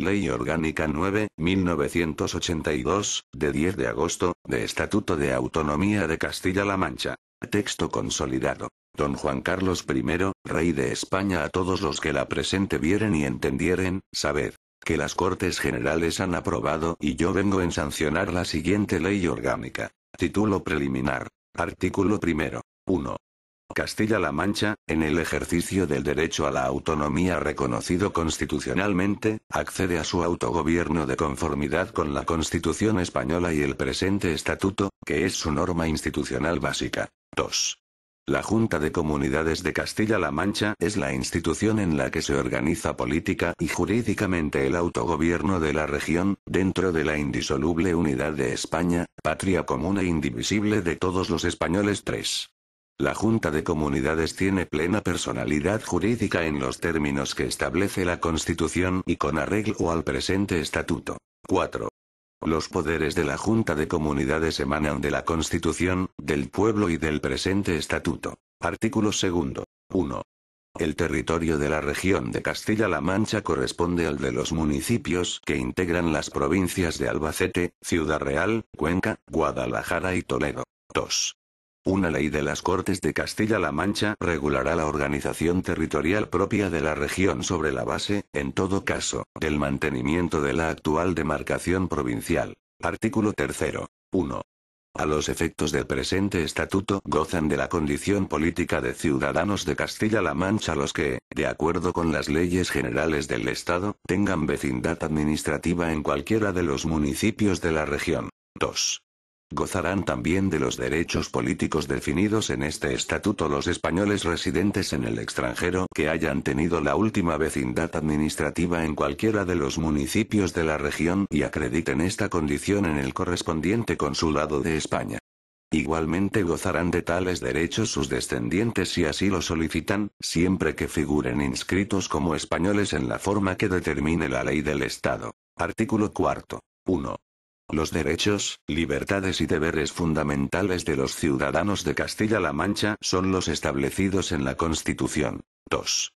Ley Orgánica 9, 1982, de 10 de agosto, de Estatuto de Autonomía de Castilla-La Mancha. Texto consolidado. Don Juan Carlos I, Rey de España a todos los que la presente vieren y entendieren, sabed que las Cortes Generales han aprobado y yo vengo en sancionar la siguiente ley orgánica. Título preliminar. Artículo primero. 1. Castilla-La Mancha, en el ejercicio del derecho a la autonomía reconocido constitucionalmente, accede a su autogobierno de conformidad con la Constitución española y el presente estatuto, que es su norma institucional básica. 2. La Junta de Comunidades de Castilla-La Mancha es la institución en la que se organiza política y jurídicamente el autogobierno de la región, dentro de la indisoluble unidad de España, patria común e indivisible de todos los españoles 3. La Junta de Comunidades tiene plena personalidad jurídica en los términos que establece la Constitución y con arreglo al presente estatuto. 4. Los poderes de la Junta de Comunidades emanan de la Constitución, del pueblo y del presente estatuto. Artículo 2. 1. El territorio de la región de Castilla-La Mancha corresponde al de los municipios que integran las provincias de Albacete, Ciudad Real, Cuenca, Guadalajara y Toledo. 2. Una ley de las Cortes de Castilla-La Mancha regulará la organización territorial propia de la región sobre la base, en todo caso, del mantenimiento de la actual demarcación provincial. Artículo 3. 1. A los efectos del presente estatuto gozan de la condición política de ciudadanos de Castilla-La Mancha los que, de acuerdo con las leyes generales del Estado, tengan vecindad administrativa en cualquiera de los municipios de la región. 2. Gozarán también de los derechos políticos definidos en este estatuto los españoles residentes en el extranjero que hayan tenido la última vecindad administrativa en cualquiera de los municipios de la región y acrediten esta condición en el correspondiente consulado de España. Igualmente gozarán de tales derechos sus descendientes si así lo solicitan, siempre que figuren inscritos como españoles en la forma que determine la ley del Estado. Artículo 4. 1 los derechos, libertades y deberes fundamentales de los ciudadanos de Castilla-La Mancha son los establecidos en la Constitución. 2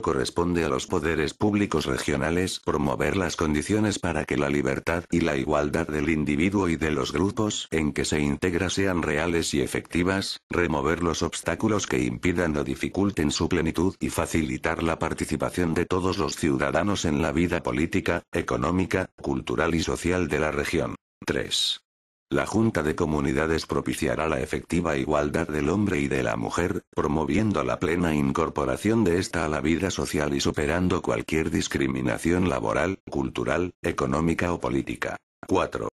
corresponde a los poderes públicos regionales promover las condiciones para que la libertad y la igualdad del individuo y de los grupos en que se integra sean reales y efectivas, remover los obstáculos que impidan o dificulten su plenitud y facilitar la participación de todos los ciudadanos en la vida política, económica, cultural y social de la región. 3. La Junta de Comunidades propiciará la efectiva igualdad del hombre y de la mujer, promoviendo la plena incorporación de ésta a la vida social y superando cualquier discriminación laboral, cultural, económica o política. 4.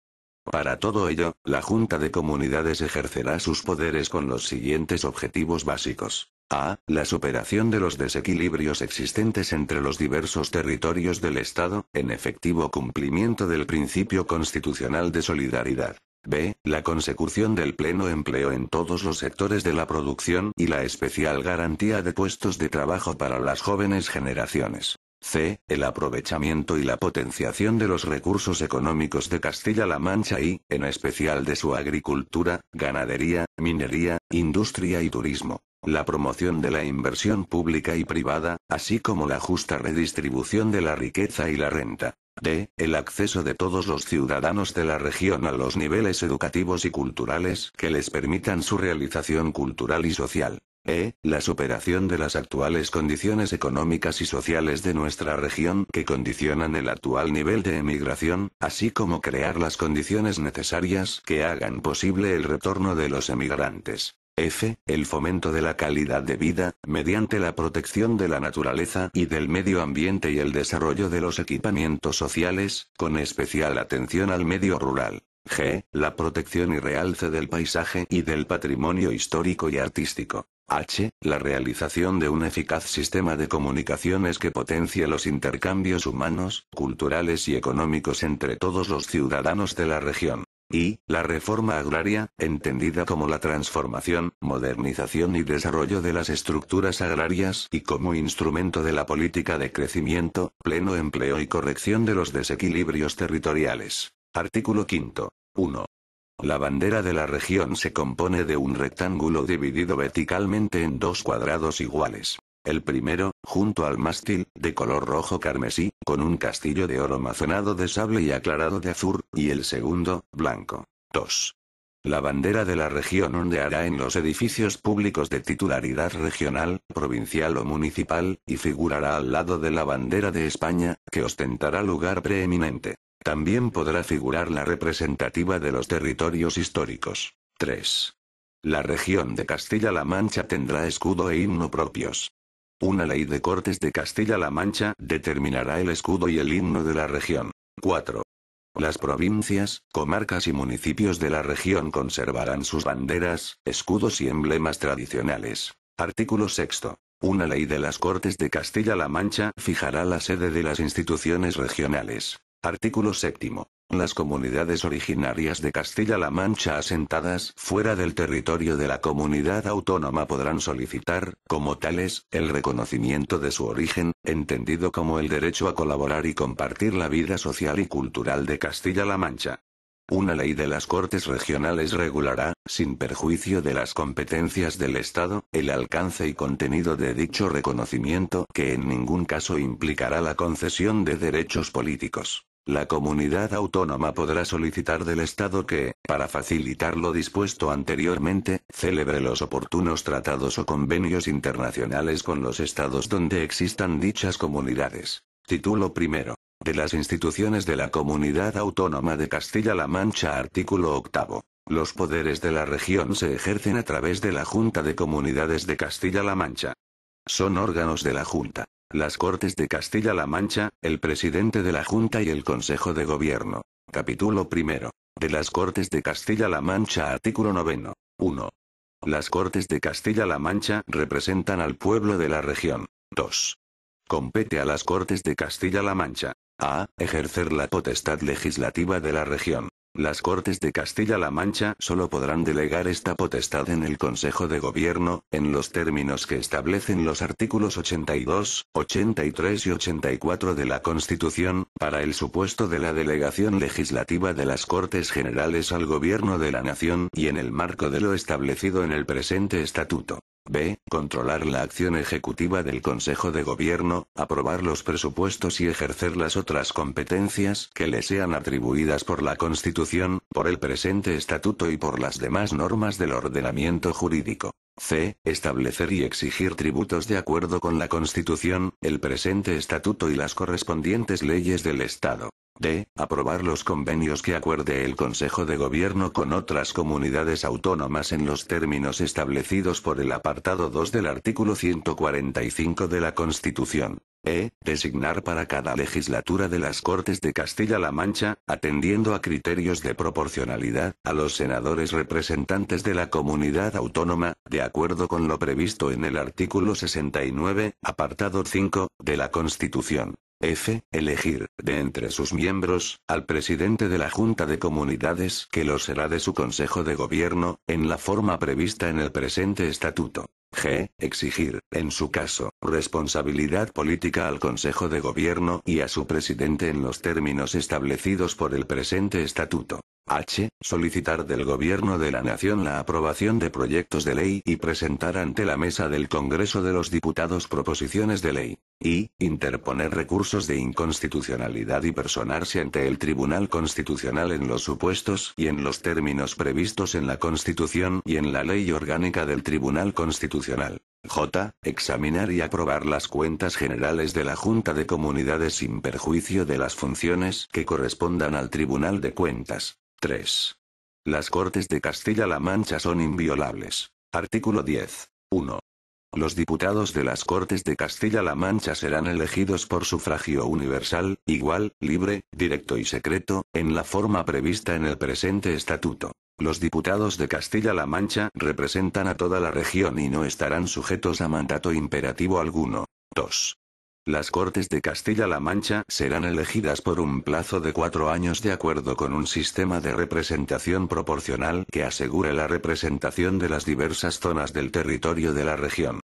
Para todo ello, la Junta de Comunidades ejercerá sus poderes con los siguientes objetivos básicos. A. La superación de los desequilibrios existentes entre los diversos territorios del Estado, en efectivo cumplimiento del principio constitucional de solidaridad. B. La consecución del pleno empleo en todos los sectores de la producción y la especial garantía de puestos de trabajo para las jóvenes generaciones. C. El aprovechamiento y la potenciación de los recursos económicos de Castilla-La Mancha y, en especial, de su agricultura, ganadería, minería, industria y turismo. La promoción de la inversión pública y privada, así como la justa redistribución de la riqueza y la renta. D. El acceso de todos los ciudadanos de la región a los niveles educativos y culturales que les permitan su realización cultural y social. E. La superación de las actuales condiciones económicas y sociales de nuestra región que condicionan el actual nivel de emigración, así como crear las condiciones necesarias que hagan posible el retorno de los emigrantes. F. El fomento de la calidad de vida, mediante la protección de la naturaleza y del medio ambiente y el desarrollo de los equipamientos sociales, con especial atención al medio rural. G. La protección y realce del paisaje y del patrimonio histórico y artístico. H. La realización de un eficaz sistema de comunicaciones que potencie los intercambios humanos, culturales y económicos entre todos los ciudadanos de la región. Y, la reforma agraria, entendida como la transformación, modernización y desarrollo de las estructuras agrarias y como instrumento de la política de crecimiento, pleno empleo y corrección de los desequilibrios territoriales. Artículo 5. 1. La bandera de la región se compone de un rectángulo dividido verticalmente en dos cuadrados iguales. El primero, junto al mástil, de color rojo carmesí, con un castillo de oro mazonado de sable y aclarado de azur, y el segundo, blanco. 2. La bandera de la región ondeará en los edificios públicos de titularidad regional, provincial o municipal, y figurará al lado de la bandera de España, que ostentará lugar preeminente. También podrá figurar la representativa de los territorios históricos. 3. La región de Castilla-La Mancha tendrá escudo e himno propios. Una ley de Cortes de Castilla-La Mancha determinará el escudo y el himno de la región. 4. Las provincias, comarcas y municipios de la región conservarán sus banderas, escudos y emblemas tradicionales. Artículo 6. Una ley de las Cortes de Castilla-La Mancha fijará la sede de las instituciones regionales. Artículo 7. Las comunidades originarias de Castilla-La Mancha asentadas fuera del territorio de la comunidad autónoma podrán solicitar, como tales, el reconocimiento de su origen, entendido como el derecho a colaborar y compartir la vida social y cultural de Castilla-La Mancha. Una ley de las Cortes Regionales regulará, sin perjuicio de las competencias del Estado, el alcance y contenido de dicho reconocimiento que en ningún caso implicará la concesión de derechos políticos. La comunidad autónoma podrá solicitar del Estado que, para facilitar lo dispuesto anteriormente, celebre los oportunos tratados o convenios internacionales con los Estados donde existan dichas comunidades. Título primero. De las instituciones de la Comunidad Autónoma de Castilla-La Mancha. Artículo 8. Los poderes de la región se ejercen a través de la Junta de Comunidades de Castilla-La Mancha. Son órganos de la Junta las Cortes de Castilla-La Mancha, el presidente de la Junta y el Consejo de Gobierno. Capítulo primero. De las Cortes de Castilla-La Mancha, artículo noveno. 1. Las Cortes de Castilla-La Mancha representan al pueblo de la región. 2. Compete a las Cortes de Castilla-La Mancha. A. Ejercer la potestad legislativa de la región. Las Cortes de Castilla-La Mancha solo podrán delegar esta potestad en el Consejo de Gobierno, en los términos que establecen los artículos 82, 83 y 84 de la Constitución, para el supuesto de la delegación legislativa de las Cortes Generales al Gobierno de la Nación y en el marco de lo establecido en el presente estatuto. B. Controlar la acción ejecutiva del Consejo de Gobierno, aprobar los presupuestos y ejercer las otras competencias que le sean atribuidas por la Constitución, por el presente estatuto y por las demás normas del ordenamiento jurídico. C. Establecer y exigir tributos de acuerdo con la Constitución, el presente estatuto y las correspondientes leyes del Estado. D. Aprobar los convenios que acuerde el Consejo de Gobierno con otras comunidades autónomas en los términos establecidos por el apartado 2 del artículo 145 de la Constitución. E. Designar para cada legislatura de las Cortes de Castilla-La Mancha, atendiendo a criterios de proporcionalidad, a los senadores representantes de la comunidad autónoma, de acuerdo con lo previsto en el artículo 69, apartado 5, de la Constitución. F. Elegir, de entre sus miembros, al presidente de la Junta de Comunidades que lo será de su Consejo de Gobierno, en la forma prevista en el presente estatuto. G. Exigir, en su caso, responsabilidad política al Consejo de Gobierno y a su presidente en los términos establecidos por el presente estatuto. H. Solicitar del Gobierno de la Nación la aprobación de proyectos de ley y presentar ante la Mesa del Congreso de los Diputados proposiciones de ley. Y. Interponer recursos de inconstitucionalidad y personarse ante el Tribunal Constitucional en los supuestos y en los términos previstos en la Constitución y en la Ley Orgánica del Tribunal Constitucional. J. Examinar y aprobar las cuentas generales de la Junta de Comunidades sin perjuicio de las funciones que correspondan al Tribunal de Cuentas. 3. Las Cortes de Castilla-La Mancha son inviolables. Artículo 10. 1. Los diputados de las Cortes de Castilla-La Mancha serán elegidos por sufragio universal, igual, libre, directo y secreto, en la forma prevista en el presente estatuto. Los diputados de Castilla-La Mancha representan a toda la región y no estarán sujetos a mandato imperativo alguno. 2. Las Cortes de Castilla-La Mancha serán elegidas por un plazo de cuatro años de acuerdo con un sistema de representación proporcional que asegure la representación de las diversas zonas del territorio de la región.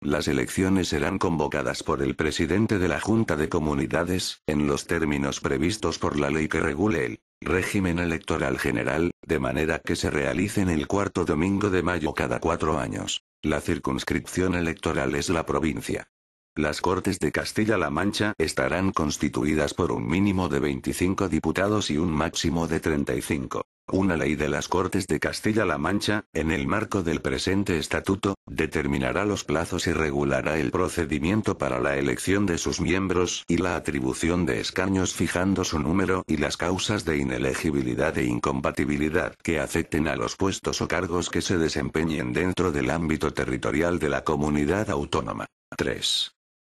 Las elecciones serán convocadas por el presidente de la Junta de Comunidades, en los términos previstos por la ley que regule el régimen electoral general, de manera que se realicen el cuarto domingo de mayo cada cuatro años. La circunscripción electoral es la provincia. Las Cortes de Castilla-La Mancha estarán constituidas por un mínimo de 25 diputados y un máximo de 35. Una ley de las Cortes de Castilla-La Mancha, en el marco del presente estatuto, determinará los plazos y regulará el procedimiento para la elección de sus miembros y la atribución de escaños fijando su número y las causas de inelegibilidad e incompatibilidad que afecten a los puestos o cargos que se desempeñen dentro del ámbito territorial de la comunidad autónoma. 3.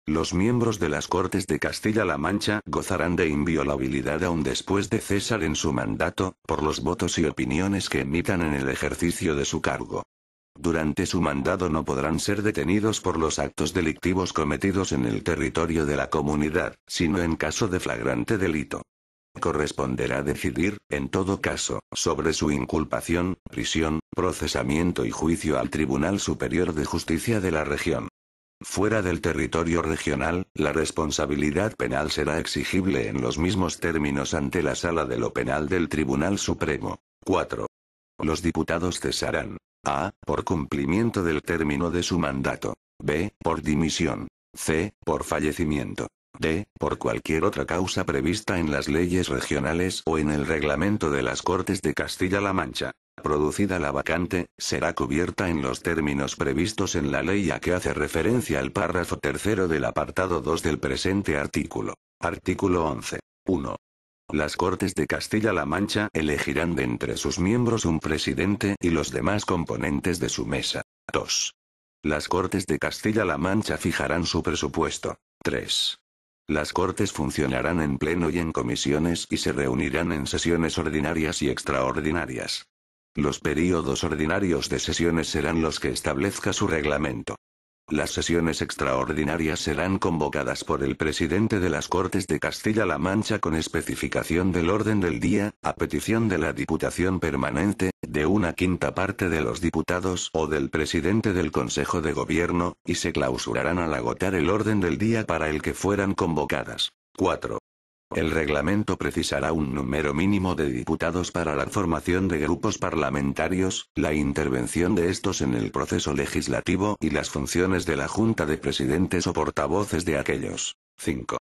Los miembros de las Cortes de Castilla-La Mancha gozarán de inviolabilidad aún después de cesar en su mandato, por los votos y opiniones que emitan en el ejercicio de su cargo. Durante su mandado no podrán ser detenidos por los actos delictivos cometidos en el territorio de la comunidad, sino en caso de flagrante delito. Corresponderá decidir, en todo caso, sobre su inculpación, prisión, procesamiento y juicio al Tribunal Superior de Justicia de la región. Fuera del territorio regional, la responsabilidad penal será exigible en los mismos términos ante la Sala de lo Penal del Tribunal Supremo. 4. Los diputados cesarán. A. Por cumplimiento del término de su mandato. B. Por dimisión. C. Por fallecimiento. D. Por cualquier otra causa prevista en las leyes regionales o en el reglamento de las Cortes de Castilla-La Mancha producida la vacante, será cubierta en los términos previstos en la ley a que hace referencia el párrafo tercero del apartado 2 del presente artículo. Artículo 11. 1. Las Cortes de Castilla-La Mancha elegirán de entre sus miembros un presidente y los demás componentes de su mesa. 2. Las Cortes de Castilla-La Mancha fijarán su presupuesto. 3. Las Cortes funcionarán en pleno y en comisiones y se reunirán en sesiones ordinarias y extraordinarias. Los períodos ordinarios de sesiones serán los que establezca su reglamento. Las sesiones extraordinarias serán convocadas por el presidente de las Cortes de Castilla-La Mancha con especificación del orden del día, a petición de la Diputación Permanente, de una quinta parte de los diputados o del presidente del Consejo de Gobierno, y se clausurarán al agotar el orden del día para el que fueran convocadas. 4. El reglamento precisará un número mínimo de diputados para la formación de grupos parlamentarios, la intervención de estos en el proceso legislativo y las funciones de la Junta de Presidentes o portavoces de aquellos. 5.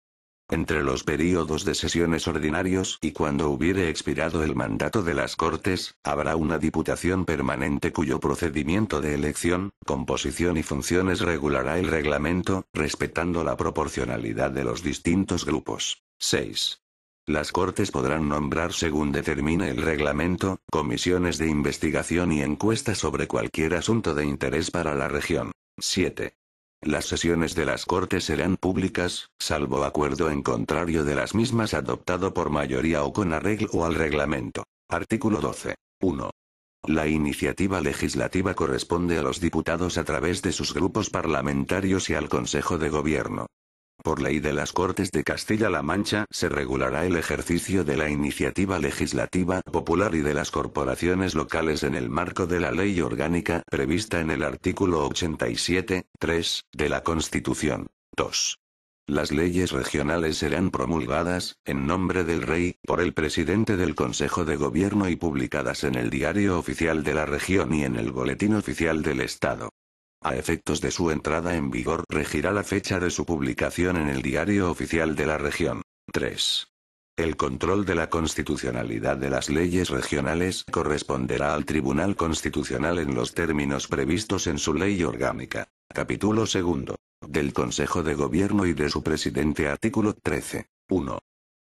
Entre los períodos de sesiones ordinarios y cuando hubiere expirado el mandato de las Cortes, habrá una Diputación permanente cuyo procedimiento de elección, composición y funciones regulará el reglamento, respetando la proporcionalidad de los distintos grupos. 6. Las Cortes podrán nombrar según determine el reglamento, comisiones de investigación y encuestas sobre cualquier asunto de interés para la región. 7. Las sesiones de las Cortes serán públicas, salvo acuerdo en contrario de las mismas adoptado por mayoría o con arreglo al reglamento. Artículo 12. 1. La iniciativa legislativa corresponde a los diputados a través de sus grupos parlamentarios y al Consejo de Gobierno. Por ley de las Cortes de Castilla-La Mancha se regulará el ejercicio de la iniciativa legislativa popular y de las corporaciones locales en el marco de la ley orgánica prevista en el artículo 87, 3, de la Constitución. 2. Las leyes regionales serán promulgadas, en nombre del Rey, por el presidente del Consejo de Gobierno y publicadas en el Diario Oficial de la Región y en el Boletín Oficial del Estado. A efectos de su entrada en vigor regirá la fecha de su publicación en el Diario Oficial de la Región. 3. El control de la constitucionalidad de las leyes regionales corresponderá al Tribunal Constitucional en los términos previstos en su ley orgánica. Capítulo 2. Del Consejo de Gobierno y de su presidente. Artículo 13. 1.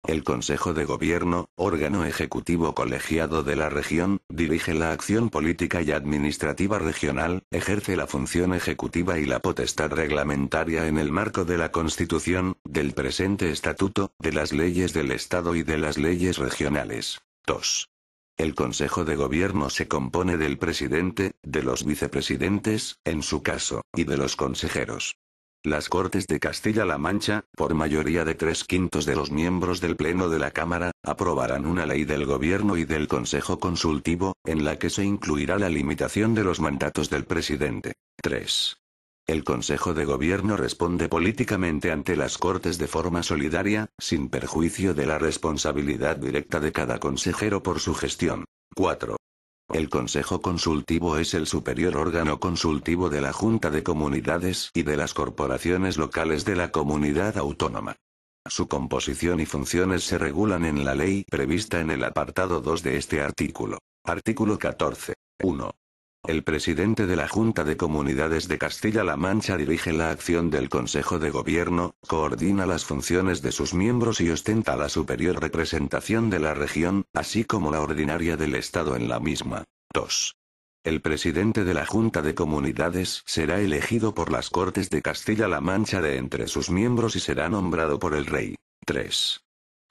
El Consejo de Gobierno, órgano ejecutivo colegiado de la región, dirige la acción política y administrativa regional, ejerce la función ejecutiva y la potestad reglamentaria en el marco de la Constitución, del presente estatuto, de las leyes del Estado y de las leyes regionales. 2. El Consejo de Gobierno se compone del presidente, de los vicepresidentes, en su caso, y de los consejeros. Las Cortes de Castilla-La Mancha, por mayoría de tres quintos de los miembros del Pleno de la Cámara, aprobarán una ley del Gobierno y del Consejo Consultivo, en la que se incluirá la limitación de los mandatos del presidente. 3. El Consejo de Gobierno responde políticamente ante las Cortes de forma solidaria, sin perjuicio de la responsabilidad directa de cada consejero por su gestión. 4. El Consejo Consultivo es el superior órgano consultivo de la Junta de Comunidades y de las corporaciones locales de la comunidad autónoma. Su composición y funciones se regulan en la ley prevista en el apartado 2 de este artículo. Artículo 14. 1. El presidente de la Junta de Comunidades de Castilla-La Mancha dirige la acción del Consejo de Gobierno, coordina las funciones de sus miembros y ostenta la superior representación de la región, así como la ordinaria del Estado en la misma. 2. El presidente de la Junta de Comunidades será elegido por las Cortes de Castilla-La Mancha de entre sus miembros y será nombrado por el rey. 3.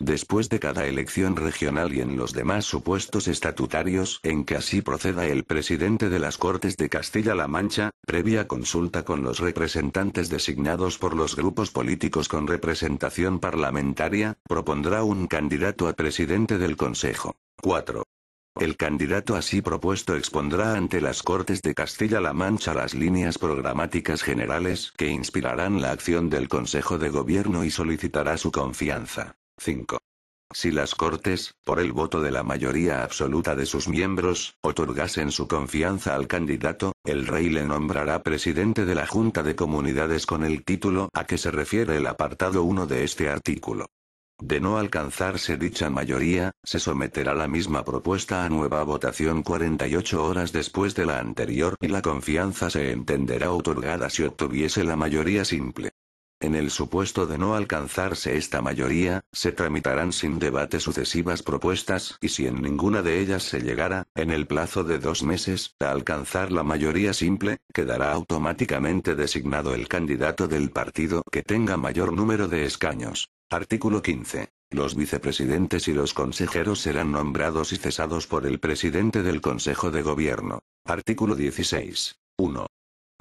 Después de cada elección regional y en los demás supuestos estatutarios en que así proceda el presidente de las Cortes de Castilla-La Mancha, previa consulta con los representantes designados por los grupos políticos con representación parlamentaria, propondrá un candidato a presidente del Consejo. 4. El candidato así propuesto expondrá ante las Cortes de Castilla-La Mancha las líneas programáticas generales que inspirarán la acción del Consejo de Gobierno y solicitará su confianza. 5. Si las Cortes, por el voto de la mayoría absoluta de sus miembros, otorgasen su confianza al candidato, el rey le nombrará presidente de la Junta de Comunidades con el título a que se refiere el apartado 1 de este artículo. De no alcanzarse dicha mayoría, se someterá la misma propuesta a nueva votación 48 horas después de la anterior y la confianza se entenderá otorgada si obtuviese la mayoría simple. En el supuesto de no alcanzarse esta mayoría, se tramitarán sin debate sucesivas propuestas y si en ninguna de ellas se llegara, en el plazo de dos meses, a alcanzar la mayoría simple, quedará automáticamente designado el candidato del partido que tenga mayor número de escaños. Artículo 15. Los vicepresidentes y los consejeros serán nombrados y cesados por el presidente del Consejo de Gobierno. Artículo 16. 1.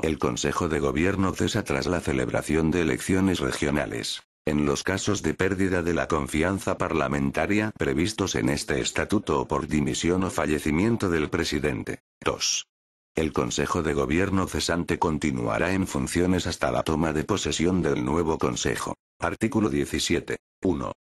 El Consejo de Gobierno cesa tras la celebración de elecciones regionales. En los casos de pérdida de la confianza parlamentaria previstos en este estatuto o por dimisión o fallecimiento del presidente. 2. El Consejo de Gobierno cesante continuará en funciones hasta la toma de posesión del nuevo Consejo. Artículo 17. 1.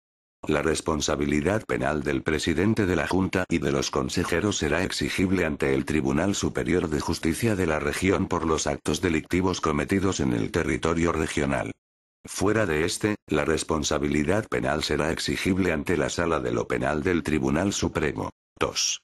La responsabilidad penal del presidente de la Junta y de los consejeros será exigible ante el Tribunal Superior de Justicia de la región por los actos delictivos cometidos en el territorio regional. Fuera de este, la responsabilidad penal será exigible ante la Sala de lo Penal del Tribunal Supremo. 2.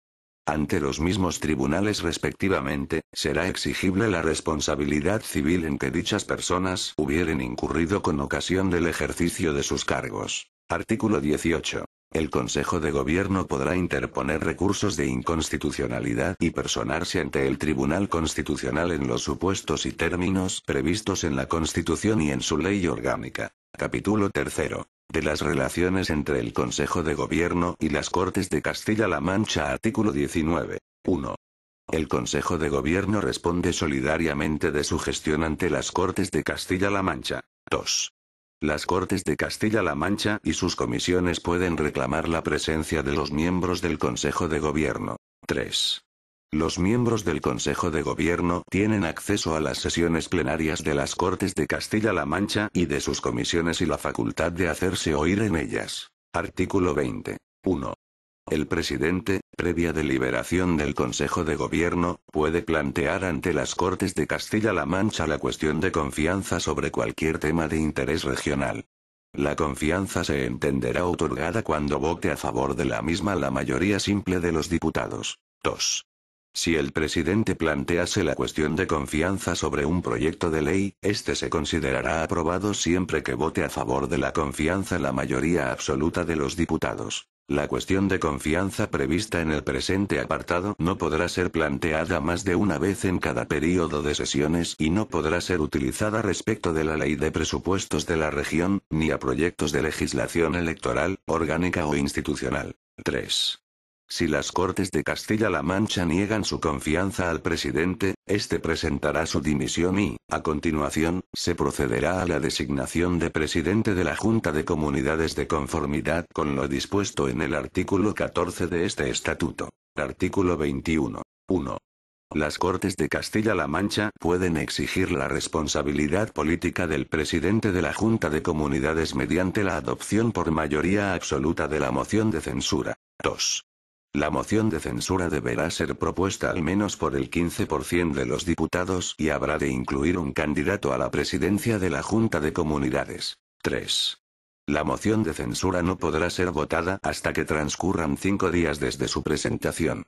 Ante los mismos tribunales respectivamente, será exigible la responsabilidad civil en que dichas personas hubieren incurrido con ocasión del ejercicio de sus cargos. Artículo 18. El Consejo de Gobierno podrá interponer recursos de inconstitucionalidad y personarse ante el Tribunal Constitucional en los supuestos y términos previstos en la Constitución y en su ley orgánica. Capítulo 3. De las relaciones entre el Consejo de Gobierno y las Cortes de Castilla-La Mancha. Artículo 19. 1. El Consejo de Gobierno responde solidariamente de su gestión ante las Cortes de Castilla-La Mancha. 2. Las Cortes de Castilla-La Mancha y sus comisiones pueden reclamar la presencia de los miembros del Consejo de Gobierno. 3. Los miembros del Consejo de Gobierno tienen acceso a las sesiones plenarias de las Cortes de Castilla-La Mancha y de sus comisiones y la facultad de hacerse oír en ellas. Artículo 20. 1. El presidente, previa deliberación del Consejo de Gobierno, puede plantear ante las Cortes de Castilla-La Mancha la cuestión de confianza sobre cualquier tema de interés regional. La confianza se entenderá otorgada cuando vote a favor de la misma la mayoría simple de los diputados. 2. Si el presidente plantease la cuestión de confianza sobre un proyecto de ley, este se considerará aprobado siempre que vote a favor de la confianza la mayoría absoluta de los diputados. La cuestión de confianza prevista en el presente apartado no podrá ser planteada más de una vez en cada período de sesiones y no podrá ser utilizada respecto de la ley de presupuestos de la región, ni a proyectos de legislación electoral, orgánica o institucional. 3. Si las Cortes de Castilla-La Mancha niegan su confianza al presidente, éste presentará su dimisión y, a continuación, se procederá a la designación de presidente de la Junta de Comunidades de conformidad con lo dispuesto en el artículo 14 de este estatuto. Artículo 21. 1. Las Cortes de Castilla-La Mancha pueden exigir la responsabilidad política del presidente de la Junta de Comunidades mediante la adopción por mayoría absoluta de la moción de censura. 2. La moción de censura deberá ser propuesta al menos por el 15% de los diputados y habrá de incluir un candidato a la presidencia de la Junta de Comunidades. 3. La moción de censura no podrá ser votada hasta que transcurran cinco días desde su presentación.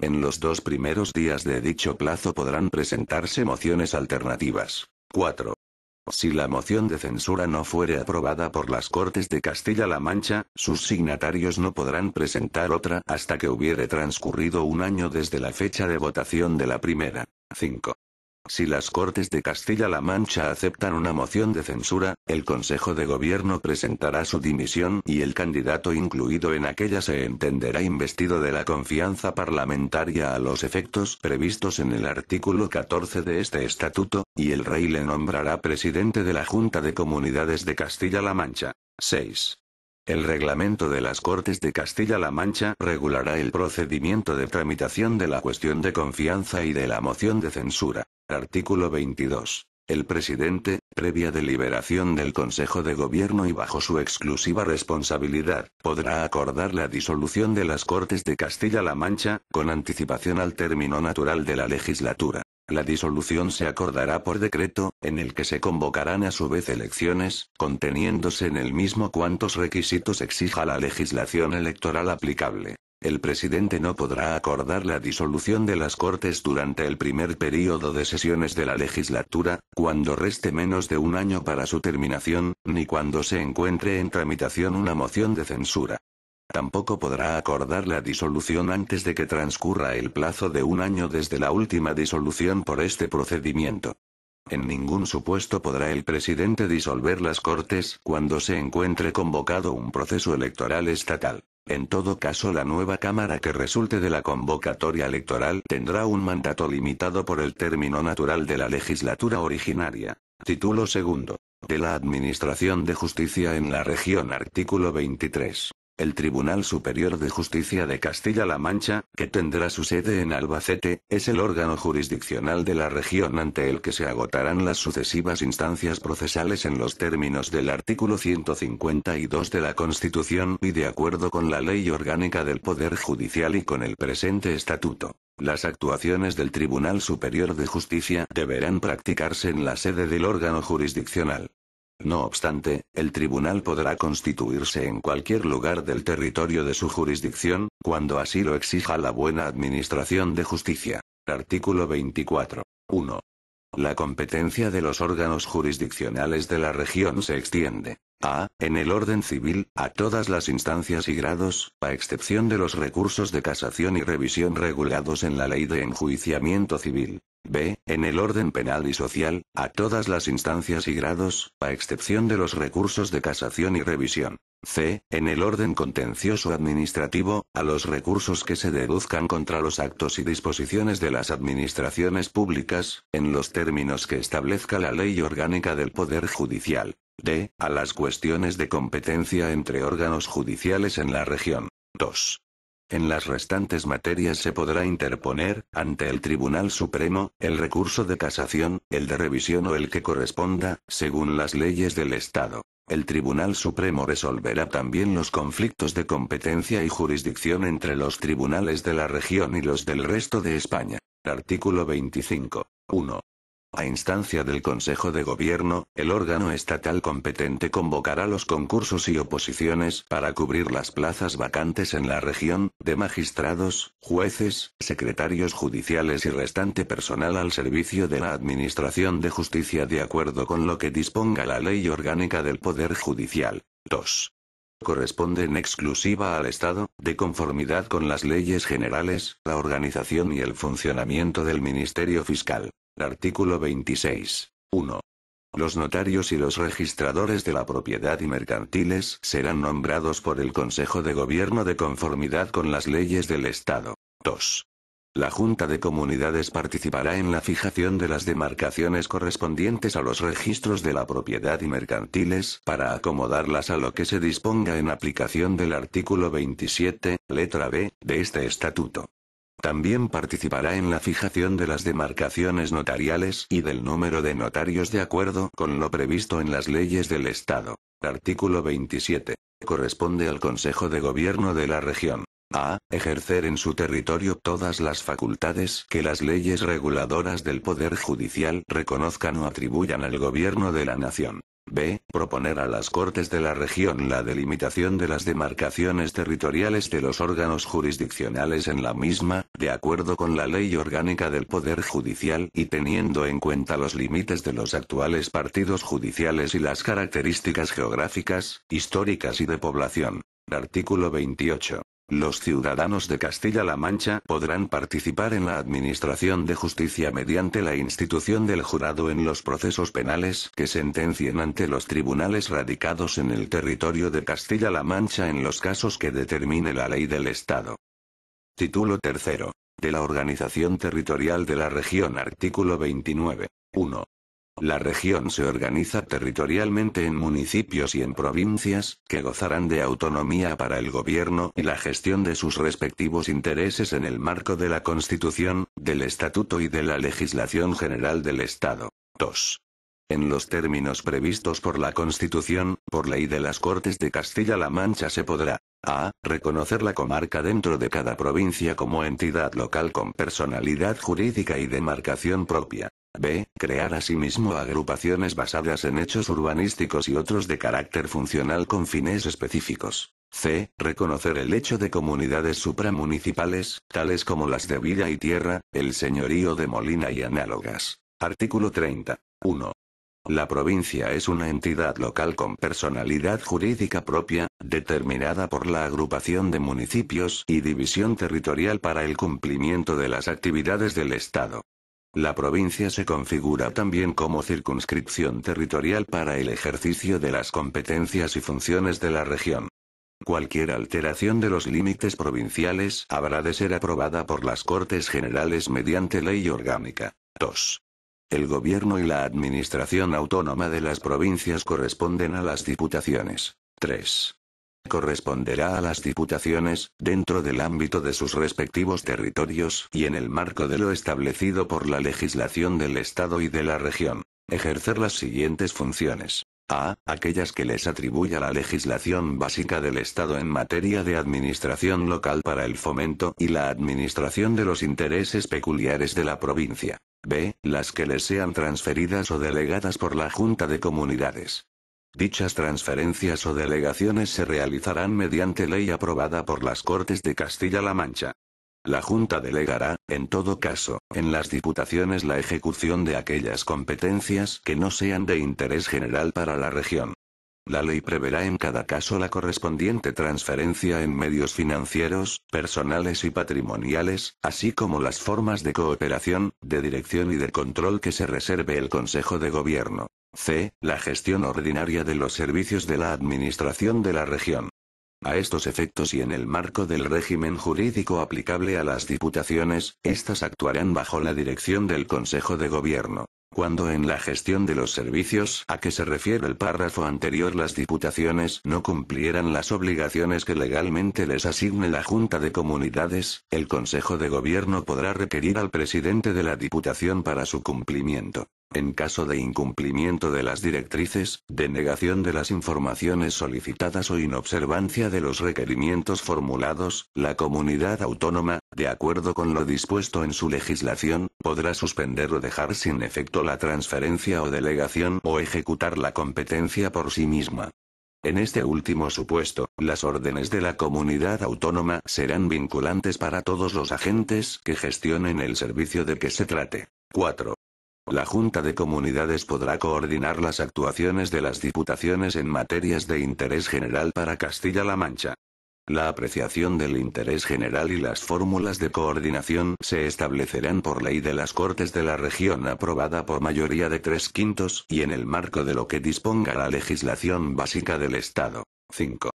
En los dos primeros días de dicho plazo podrán presentarse mociones alternativas. 4. Si la moción de censura no fuere aprobada por las Cortes de Castilla-La Mancha, sus signatarios no podrán presentar otra hasta que hubiere transcurrido un año desde la fecha de votación de la primera. 5. Si las Cortes de Castilla-La Mancha aceptan una moción de censura, el Consejo de Gobierno presentará su dimisión y el candidato incluido en aquella se entenderá investido de la confianza parlamentaria a los efectos previstos en el artículo 14 de este estatuto, y el rey le nombrará presidente de la Junta de Comunidades de Castilla-La Mancha. 6. El reglamento de las Cortes de Castilla-La Mancha regulará el procedimiento de tramitación de la cuestión de confianza y de la moción de censura. Artículo 22. El presidente, previa deliberación del Consejo de Gobierno y bajo su exclusiva responsabilidad, podrá acordar la disolución de las Cortes de Castilla-La Mancha, con anticipación al término natural de la legislatura. La disolución se acordará por decreto, en el que se convocarán a su vez elecciones, conteniéndose en el mismo cuantos requisitos exija la legislación electoral aplicable. El presidente no podrá acordar la disolución de las Cortes durante el primer período de sesiones de la legislatura, cuando reste menos de un año para su terminación, ni cuando se encuentre en tramitación una moción de censura. Tampoco podrá acordar la disolución antes de que transcurra el plazo de un año desde la última disolución por este procedimiento. En ningún supuesto podrá el presidente disolver las Cortes cuando se encuentre convocado un proceso electoral estatal. En todo caso, la nueva Cámara que resulte de la convocatoria electoral tendrá un mandato limitado por el término natural de la legislatura originaria. Título segundo. De la Administración de Justicia en la región. Artículo 23. El Tribunal Superior de Justicia de Castilla-La Mancha, que tendrá su sede en Albacete, es el órgano jurisdiccional de la región ante el que se agotarán las sucesivas instancias procesales en los términos del artículo 152 de la Constitución y de acuerdo con la ley orgánica del Poder Judicial y con el presente estatuto. Las actuaciones del Tribunal Superior de Justicia deberán practicarse en la sede del órgano jurisdiccional. No obstante, el tribunal podrá constituirse en cualquier lugar del territorio de su jurisdicción, cuando así lo exija la buena administración de justicia. Artículo 24. 1. La competencia de los órganos jurisdiccionales de la región se extiende, a, en el orden civil, a todas las instancias y grados, a excepción de los recursos de casación y revisión regulados en la ley de enjuiciamiento civil. B. En el orden penal y social, a todas las instancias y grados, a excepción de los recursos de casación y revisión. C. En el orden contencioso administrativo, a los recursos que se deduzcan contra los actos y disposiciones de las administraciones públicas, en los términos que establezca la ley orgánica del Poder Judicial d. A las cuestiones de competencia entre órganos judiciales en la región. 2. En las restantes materias se podrá interponer, ante el Tribunal Supremo, el recurso de casación, el de revisión o el que corresponda, según las leyes del Estado. El Tribunal Supremo resolverá también los conflictos de competencia y jurisdicción entre los tribunales de la región y los del resto de España. Artículo 25. 1. A instancia del Consejo de Gobierno, el órgano estatal competente convocará los concursos y oposiciones para cubrir las plazas vacantes en la región, de magistrados, jueces, secretarios judiciales y restante personal al servicio de la Administración de Justicia de acuerdo con lo que disponga la Ley Orgánica del Poder Judicial. 2 corresponde en exclusiva al Estado, de conformidad con las leyes generales, la organización y el funcionamiento del Ministerio Fiscal. Artículo 26. 1. Los notarios y los registradores de la propiedad y mercantiles serán nombrados por el Consejo de Gobierno de conformidad con las leyes del Estado. 2. La Junta de Comunidades participará en la fijación de las demarcaciones correspondientes a los registros de la propiedad y mercantiles para acomodarlas a lo que se disponga en aplicación del artículo 27, letra B, de este estatuto. También participará en la fijación de las demarcaciones notariales y del número de notarios de acuerdo con lo previsto en las leyes del Estado. Artículo 27. Corresponde al Consejo de Gobierno de la región. A. Ejercer en su territorio todas las facultades que las leyes reguladoras del Poder Judicial reconozcan o atribuyan al Gobierno de la Nación. B. Proponer a las Cortes de la región la delimitación de las demarcaciones territoriales de los órganos jurisdiccionales en la misma, de acuerdo con la ley orgánica del Poder Judicial y teniendo en cuenta los límites de los actuales partidos judiciales y las características geográficas, históricas y de población. Artículo 28. Los ciudadanos de Castilla-La Mancha podrán participar en la Administración de Justicia mediante la institución del jurado en los procesos penales que sentencien ante los tribunales radicados en el territorio de Castilla-La Mancha en los casos que determine la ley del Estado. Título tercero. De la Organización Territorial de la Región Artículo 29. 1. La región se organiza territorialmente en municipios y en provincias, que gozarán de autonomía para el gobierno y la gestión de sus respectivos intereses en el marco de la Constitución, del Estatuto y de la legislación general del Estado. 2. En los términos previstos por la Constitución, por ley de las Cortes de Castilla-La Mancha se podrá a. Reconocer la comarca dentro de cada provincia como entidad local con personalidad jurídica y demarcación propia. B. Crear asimismo agrupaciones basadas en hechos urbanísticos y otros de carácter funcional con fines específicos. C. Reconocer el hecho de comunidades supramunicipales, tales como las de Villa y Tierra, el señorío de Molina y análogas. Artículo 30. 1. La provincia es una entidad local con personalidad jurídica propia, determinada por la agrupación de municipios y división territorial para el cumplimiento de las actividades del Estado. La provincia se configura también como circunscripción territorial para el ejercicio de las competencias y funciones de la región. Cualquier alteración de los límites provinciales habrá de ser aprobada por las Cortes Generales mediante ley orgánica. 2. El gobierno y la administración autónoma de las provincias corresponden a las diputaciones. 3 corresponderá a las diputaciones, dentro del ámbito de sus respectivos territorios y en el marco de lo establecido por la legislación del Estado y de la región, ejercer las siguientes funciones. A. Aquellas que les atribuya la legislación básica del Estado en materia de administración local para el fomento y la administración de los intereses peculiares de la provincia. B. Las que les sean transferidas o delegadas por la Junta de Comunidades. Dichas transferencias o delegaciones se realizarán mediante ley aprobada por las Cortes de Castilla-La Mancha. La Junta delegará, en todo caso, en las diputaciones la ejecución de aquellas competencias que no sean de interés general para la región. La ley preverá en cada caso la correspondiente transferencia en medios financieros, personales y patrimoniales, así como las formas de cooperación, de dirección y de control que se reserve el Consejo de Gobierno. C. La gestión ordinaria de los servicios de la Administración de la región. A estos efectos y en el marco del régimen jurídico aplicable a las diputaciones, éstas actuarán bajo la dirección del Consejo de Gobierno. Cuando en la gestión de los servicios a que se refiere el párrafo anterior las diputaciones no cumplieran las obligaciones que legalmente les asigne la Junta de Comunidades, el Consejo de Gobierno podrá requerir al presidente de la Diputación para su cumplimiento en caso de incumplimiento de las directrices, denegación de las informaciones solicitadas o inobservancia de los requerimientos formulados, la comunidad autónoma, de acuerdo con lo dispuesto en su legislación, podrá suspender o dejar sin efecto la transferencia o delegación o ejecutar la competencia por sí misma. En este último supuesto, las órdenes de la comunidad autónoma serán vinculantes para todos los agentes que gestionen el servicio de que se trate. 4. La Junta de Comunidades podrá coordinar las actuaciones de las diputaciones en materias de interés general para Castilla-La Mancha. La apreciación del interés general y las fórmulas de coordinación se establecerán por ley de las Cortes de la región aprobada por mayoría de tres quintos y en el marco de lo que disponga la legislación básica del Estado. 5.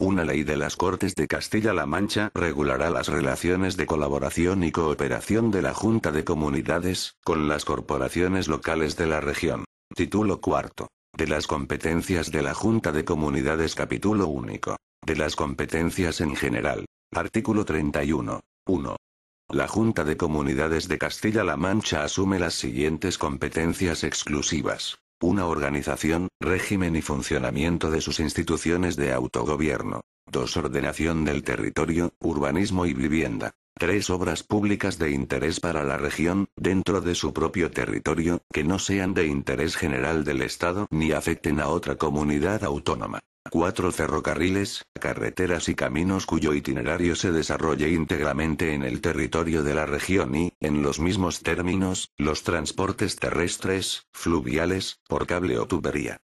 Una ley de las Cortes de Castilla-La Mancha regulará las relaciones de colaboración y cooperación de la Junta de Comunidades, con las corporaciones locales de la región. Título cuarto. De las competencias de la Junta de Comunidades capítulo único. De las competencias en general. Artículo 31. 1. La Junta de Comunidades de Castilla-La Mancha asume las siguientes competencias exclusivas. Una organización, régimen y funcionamiento de sus instituciones de autogobierno. 2. Ordenación del territorio, urbanismo y vivienda. 3. Obras públicas de interés para la región, dentro de su propio territorio, que no sean de interés general del Estado ni afecten a otra comunidad autónoma. Cuatro ferrocarriles, carreteras y caminos cuyo itinerario se desarrolle íntegramente en el territorio de la región y, en los mismos términos, los transportes terrestres, fluviales, por cable o tubería.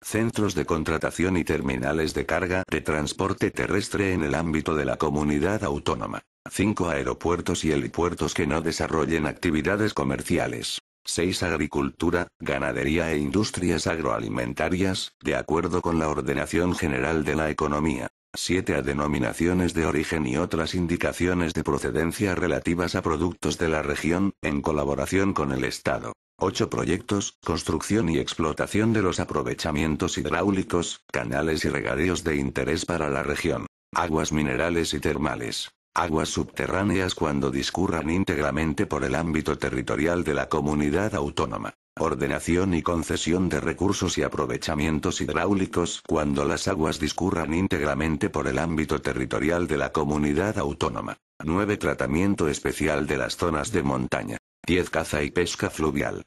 Centros de contratación y terminales de carga de transporte terrestre en el ámbito de la comunidad autónoma. 5 aeropuertos y helipuertos que no desarrollen actividades comerciales. 6. Agricultura, ganadería e industrias agroalimentarias, de acuerdo con la ordenación general de la economía. 7. A denominaciones de origen y otras indicaciones de procedencia relativas a productos de la región, en colaboración con el Estado. 8. Proyectos, construcción y explotación de los aprovechamientos hidráulicos, canales y regadíos de interés para la región. Aguas minerales y termales. Aguas subterráneas cuando discurran íntegramente por el ámbito territorial de la comunidad autónoma. Ordenación y concesión de recursos y aprovechamientos hidráulicos cuando las aguas discurran íntegramente por el ámbito territorial de la comunidad autónoma. 9. Tratamiento especial de las zonas de montaña. 10. Caza y pesca fluvial.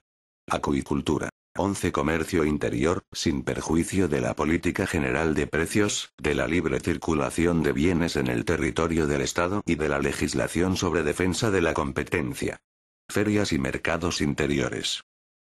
Acuicultura. 11 Comercio interior, sin perjuicio de la política general de precios, de la libre circulación de bienes en el territorio del Estado y de la legislación sobre defensa de la competencia. Ferias y mercados interiores.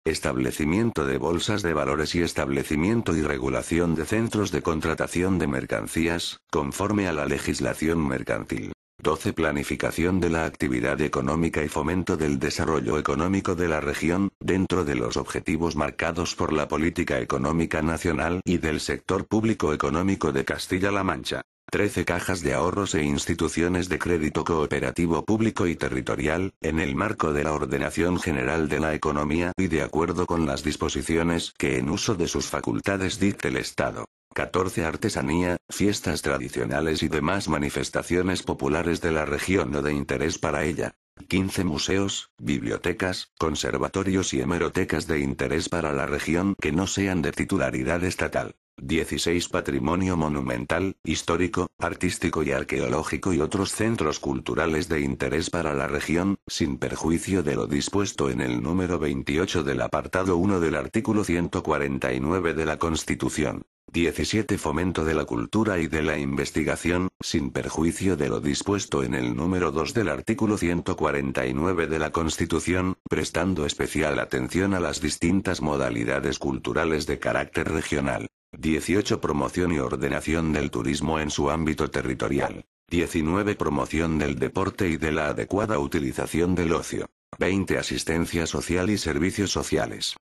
Establecimiento de bolsas de valores y establecimiento y regulación de centros de contratación de mercancías, conforme a la legislación mercantil. 12. Planificación de la actividad económica y fomento del desarrollo económico de la región, dentro de los objetivos marcados por la política económica nacional y del sector público económico de Castilla-La Mancha. 13 cajas de ahorros e instituciones de crédito cooperativo público y territorial, en el marco de la ordenación general de la economía y de acuerdo con las disposiciones que en uso de sus facultades dicte el Estado. 14 Artesanía, fiestas tradicionales y demás manifestaciones populares de la región o de interés para ella. 15 museos, bibliotecas, conservatorios y hemerotecas de interés para la región que no sean de titularidad estatal. 16 Patrimonio monumental, histórico, artístico y arqueológico y otros centros culturales de interés para la región, sin perjuicio de lo dispuesto en el número 28 del apartado 1 del artículo 149 de la Constitución. 17 Fomento de la cultura y de la investigación, sin perjuicio de lo dispuesto en el número 2 del artículo 149 de la Constitución, prestando especial atención a las distintas modalidades culturales de carácter regional. 18 Promoción y ordenación del turismo en su ámbito territorial. 19 Promoción del deporte y de la adecuada utilización del ocio. 20 Asistencia social y servicios sociales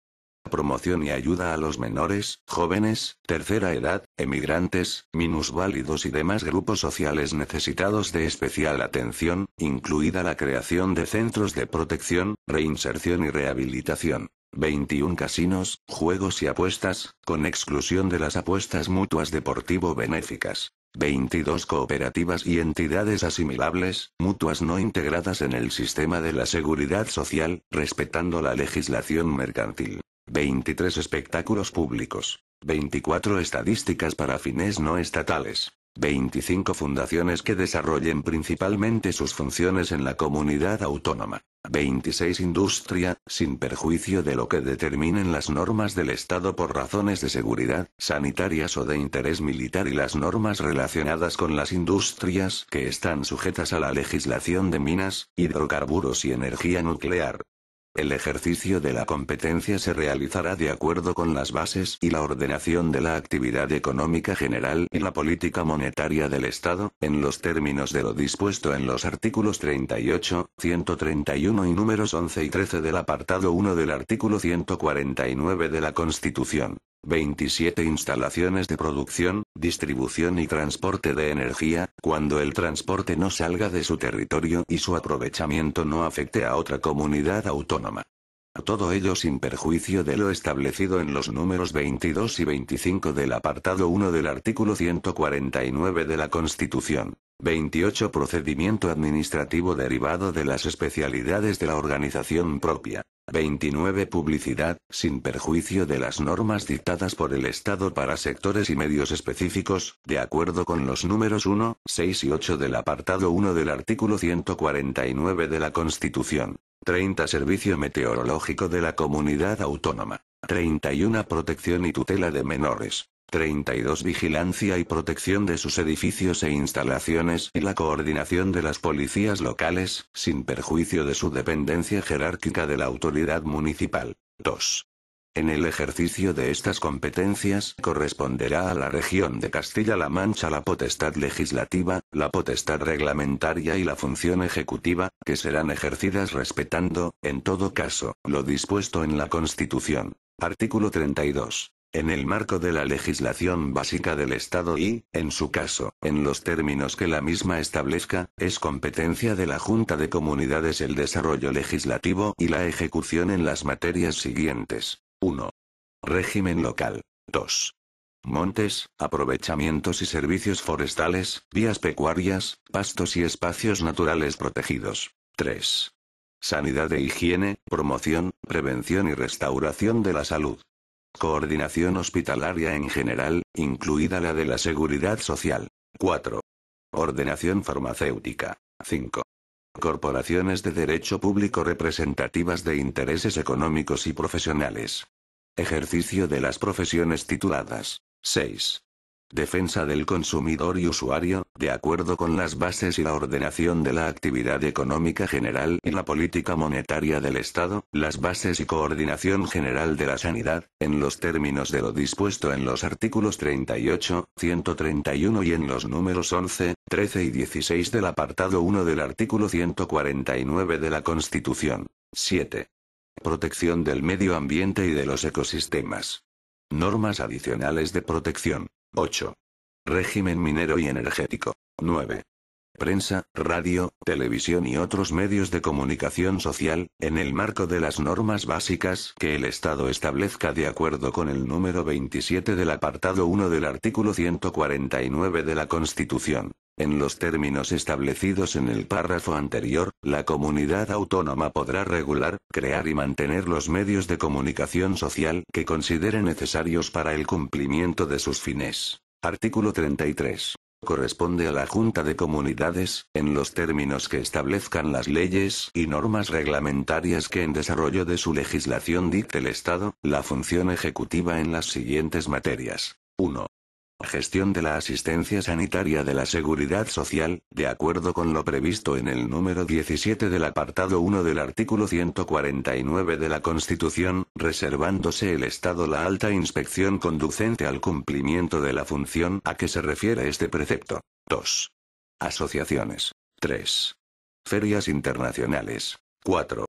promoción y ayuda a los menores, jóvenes, tercera edad, emigrantes, minusválidos y demás grupos sociales necesitados de especial atención, incluida la creación de centros de protección, reinserción y rehabilitación. 21 casinos, juegos y apuestas, con exclusión de las apuestas mutuas deportivo-benéficas. 22 cooperativas y entidades asimilables, mutuas no integradas en el sistema de la seguridad social, respetando la legislación mercantil. 23 espectáculos públicos, 24 estadísticas para fines no estatales, 25 fundaciones que desarrollen principalmente sus funciones en la comunidad autónoma, 26 industria, sin perjuicio de lo que determinen las normas del Estado por razones de seguridad, sanitarias o de interés militar y las normas relacionadas con las industrias que están sujetas a la legislación de minas, hidrocarburos y energía nuclear, el ejercicio de la competencia se realizará de acuerdo con las bases y la ordenación de la actividad económica general y la política monetaria del Estado, en los términos de lo dispuesto en los artículos 38, 131 y números 11 y 13 del apartado 1 del artículo 149 de la Constitución. 27 instalaciones de producción, distribución y transporte de energía, cuando el transporte no salga de su territorio y su aprovechamiento no afecte a otra comunidad autónoma. Todo ello sin perjuicio de lo establecido en los números 22 y 25 del apartado 1 del artículo 149 de la Constitución. 28 Procedimiento administrativo derivado de las especialidades de la organización propia. 29. Publicidad, sin perjuicio de las normas dictadas por el Estado para sectores y medios específicos, de acuerdo con los números 1, 6 y 8 del apartado 1 del artículo 149 de la Constitución. 30. Servicio meteorológico de la comunidad autónoma. 31. Protección y tutela de menores. 32. Vigilancia y protección de sus edificios e instalaciones y la coordinación de las policías locales, sin perjuicio de su dependencia jerárquica de la autoridad municipal. 2. En el ejercicio de estas competencias corresponderá a la región de Castilla-La Mancha la potestad legislativa, la potestad reglamentaria y la función ejecutiva, que serán ejercidas respetando, en todo caso, lo dispuesto en la Constitución. Artículo 32 en el marco de la legislación básica del Estado y, en su caso, en los términos que la misma establezca, es competencia de la Junta de Comunidades el desarrollo legislativo y la ejecución en las materias siguientes. 1. Régimen local. 2. Montes, aprovechamientos y servicios forestales, vías pecuarias, pastos y espacios naturales protegidos. 3. Sanidad e higiene, promoción, prevención y restauración de la salud. Coordinación hospitalaria en general, incluida la de la seguridad social. 4. Ordenación farmacéutica. 5. Corporaciones de derecho público representativas de intereses económicos y profesionales. Ejercicio de las profesiones tituladas. 6 defensa del consumidor y usuario, de acuerdo con las bases y la ordenación de la actividad económica general y la política monetaria del Estado, las bases y coordinación general de la sanidad, en los términos de lo dispuesto en los artículos 38, 131 y en los números 11, 13 y 16 del apartado 1 del artículo 149 de la Constitución. 7. Protección del medio ambiente y de los ecosistemas. Normas adicionales de protección. 8. Régimen minero y energético. 9. Prensa, radio, televisión y otros medios de comunicación social, en el marco de las normas básicas que el Estado establezca de acuerdo con el número 27 del apartado 1 del artículo 149 de la Constitución. En los términos establecidos en el párrafo anterior, la comunidad autónoma podrá regular, crear y mantener los medios de comunicación social que considere necesarios para el cumplimiento de sus fines. Artículo 33. Corresponde a la Junta de Comunidades, en los términos que establezcan las leyes y normas reglamentarias que en desarrollo de su legislación dicte el Estado, la función ejecutiva en las siguientes materias. 1. Gestión de la asistencia sanitaria de la seguridad social, de acuerdo con lo previsto en el número 17 del apartado 1 del artículo 149 de la Constitución, reservándose el Estado la alta inspección conducente al cumplimiento de la función a que se refiere este precepto. 2. Asociaciones. 3. Ferias internacionales. 4.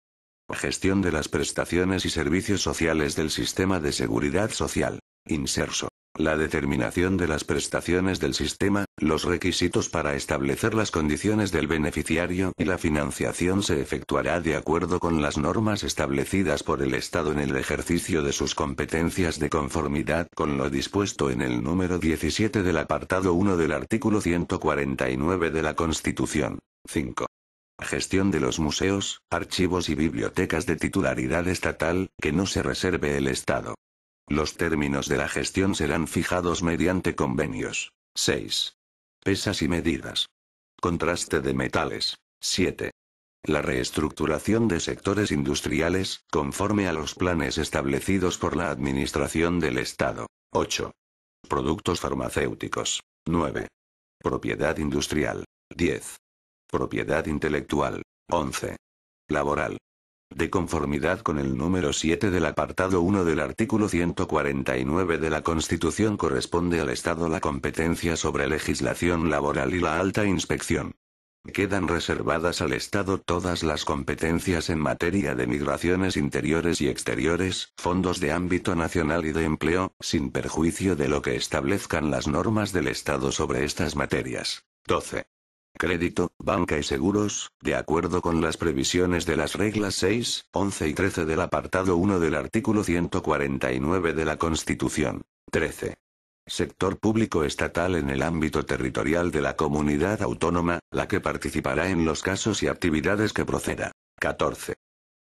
Gestión de las prestaciones y servicios sociales del sistema de seguridad social. Inserso. La determinación de las prestaciones del sistema, los requisitos para establecer las condiciones del beneficiario y la financiación se efectuará de acuerdo con las normas establecidas por el Estado en el ejercicio de sus competencias de conformidad con lo dispuesto en el número 17 del apartado 1 del artículo 149 de la Constitución. 5 gestión de los museos, archivos y bibliotecas de titularidad estatal, que no se reserve el Estado. Los términos de la gestión serán fijados mediante convenios. 6. Pesas y medidas. Contraste de metales. 7. La reestructuración de sectores industriales, conforme a los planes establecidos por la Administración del Estado. 8. Productos farmacéuticos. 9. Propiedad industrial. 10. Propiedad intelectual. 11. Laboral de conformidad con el número 7 del apartado 1 del artículo 149 de la Constitución corresponde al Estado la competencia sobre legislación laboral y la alta inspección. Quedan reservadas al Estado todas las competencias en materia de migraciones interiores y exteriores, fondos de ámbito nacional y de empleo, sin perjuicio de lo que establezcan las normas del Estado sobre estas materias. 12 crédito, banca y seguros, de acuerdo con las previsiones de las reglas 6, 11 y 13 del apartado 1 del artículo 149 de la Constitución. 13. Sector público estatal en el ámbito territorial de la comunidad autónoma, la que participará en los casos y actividades que proceda. 14.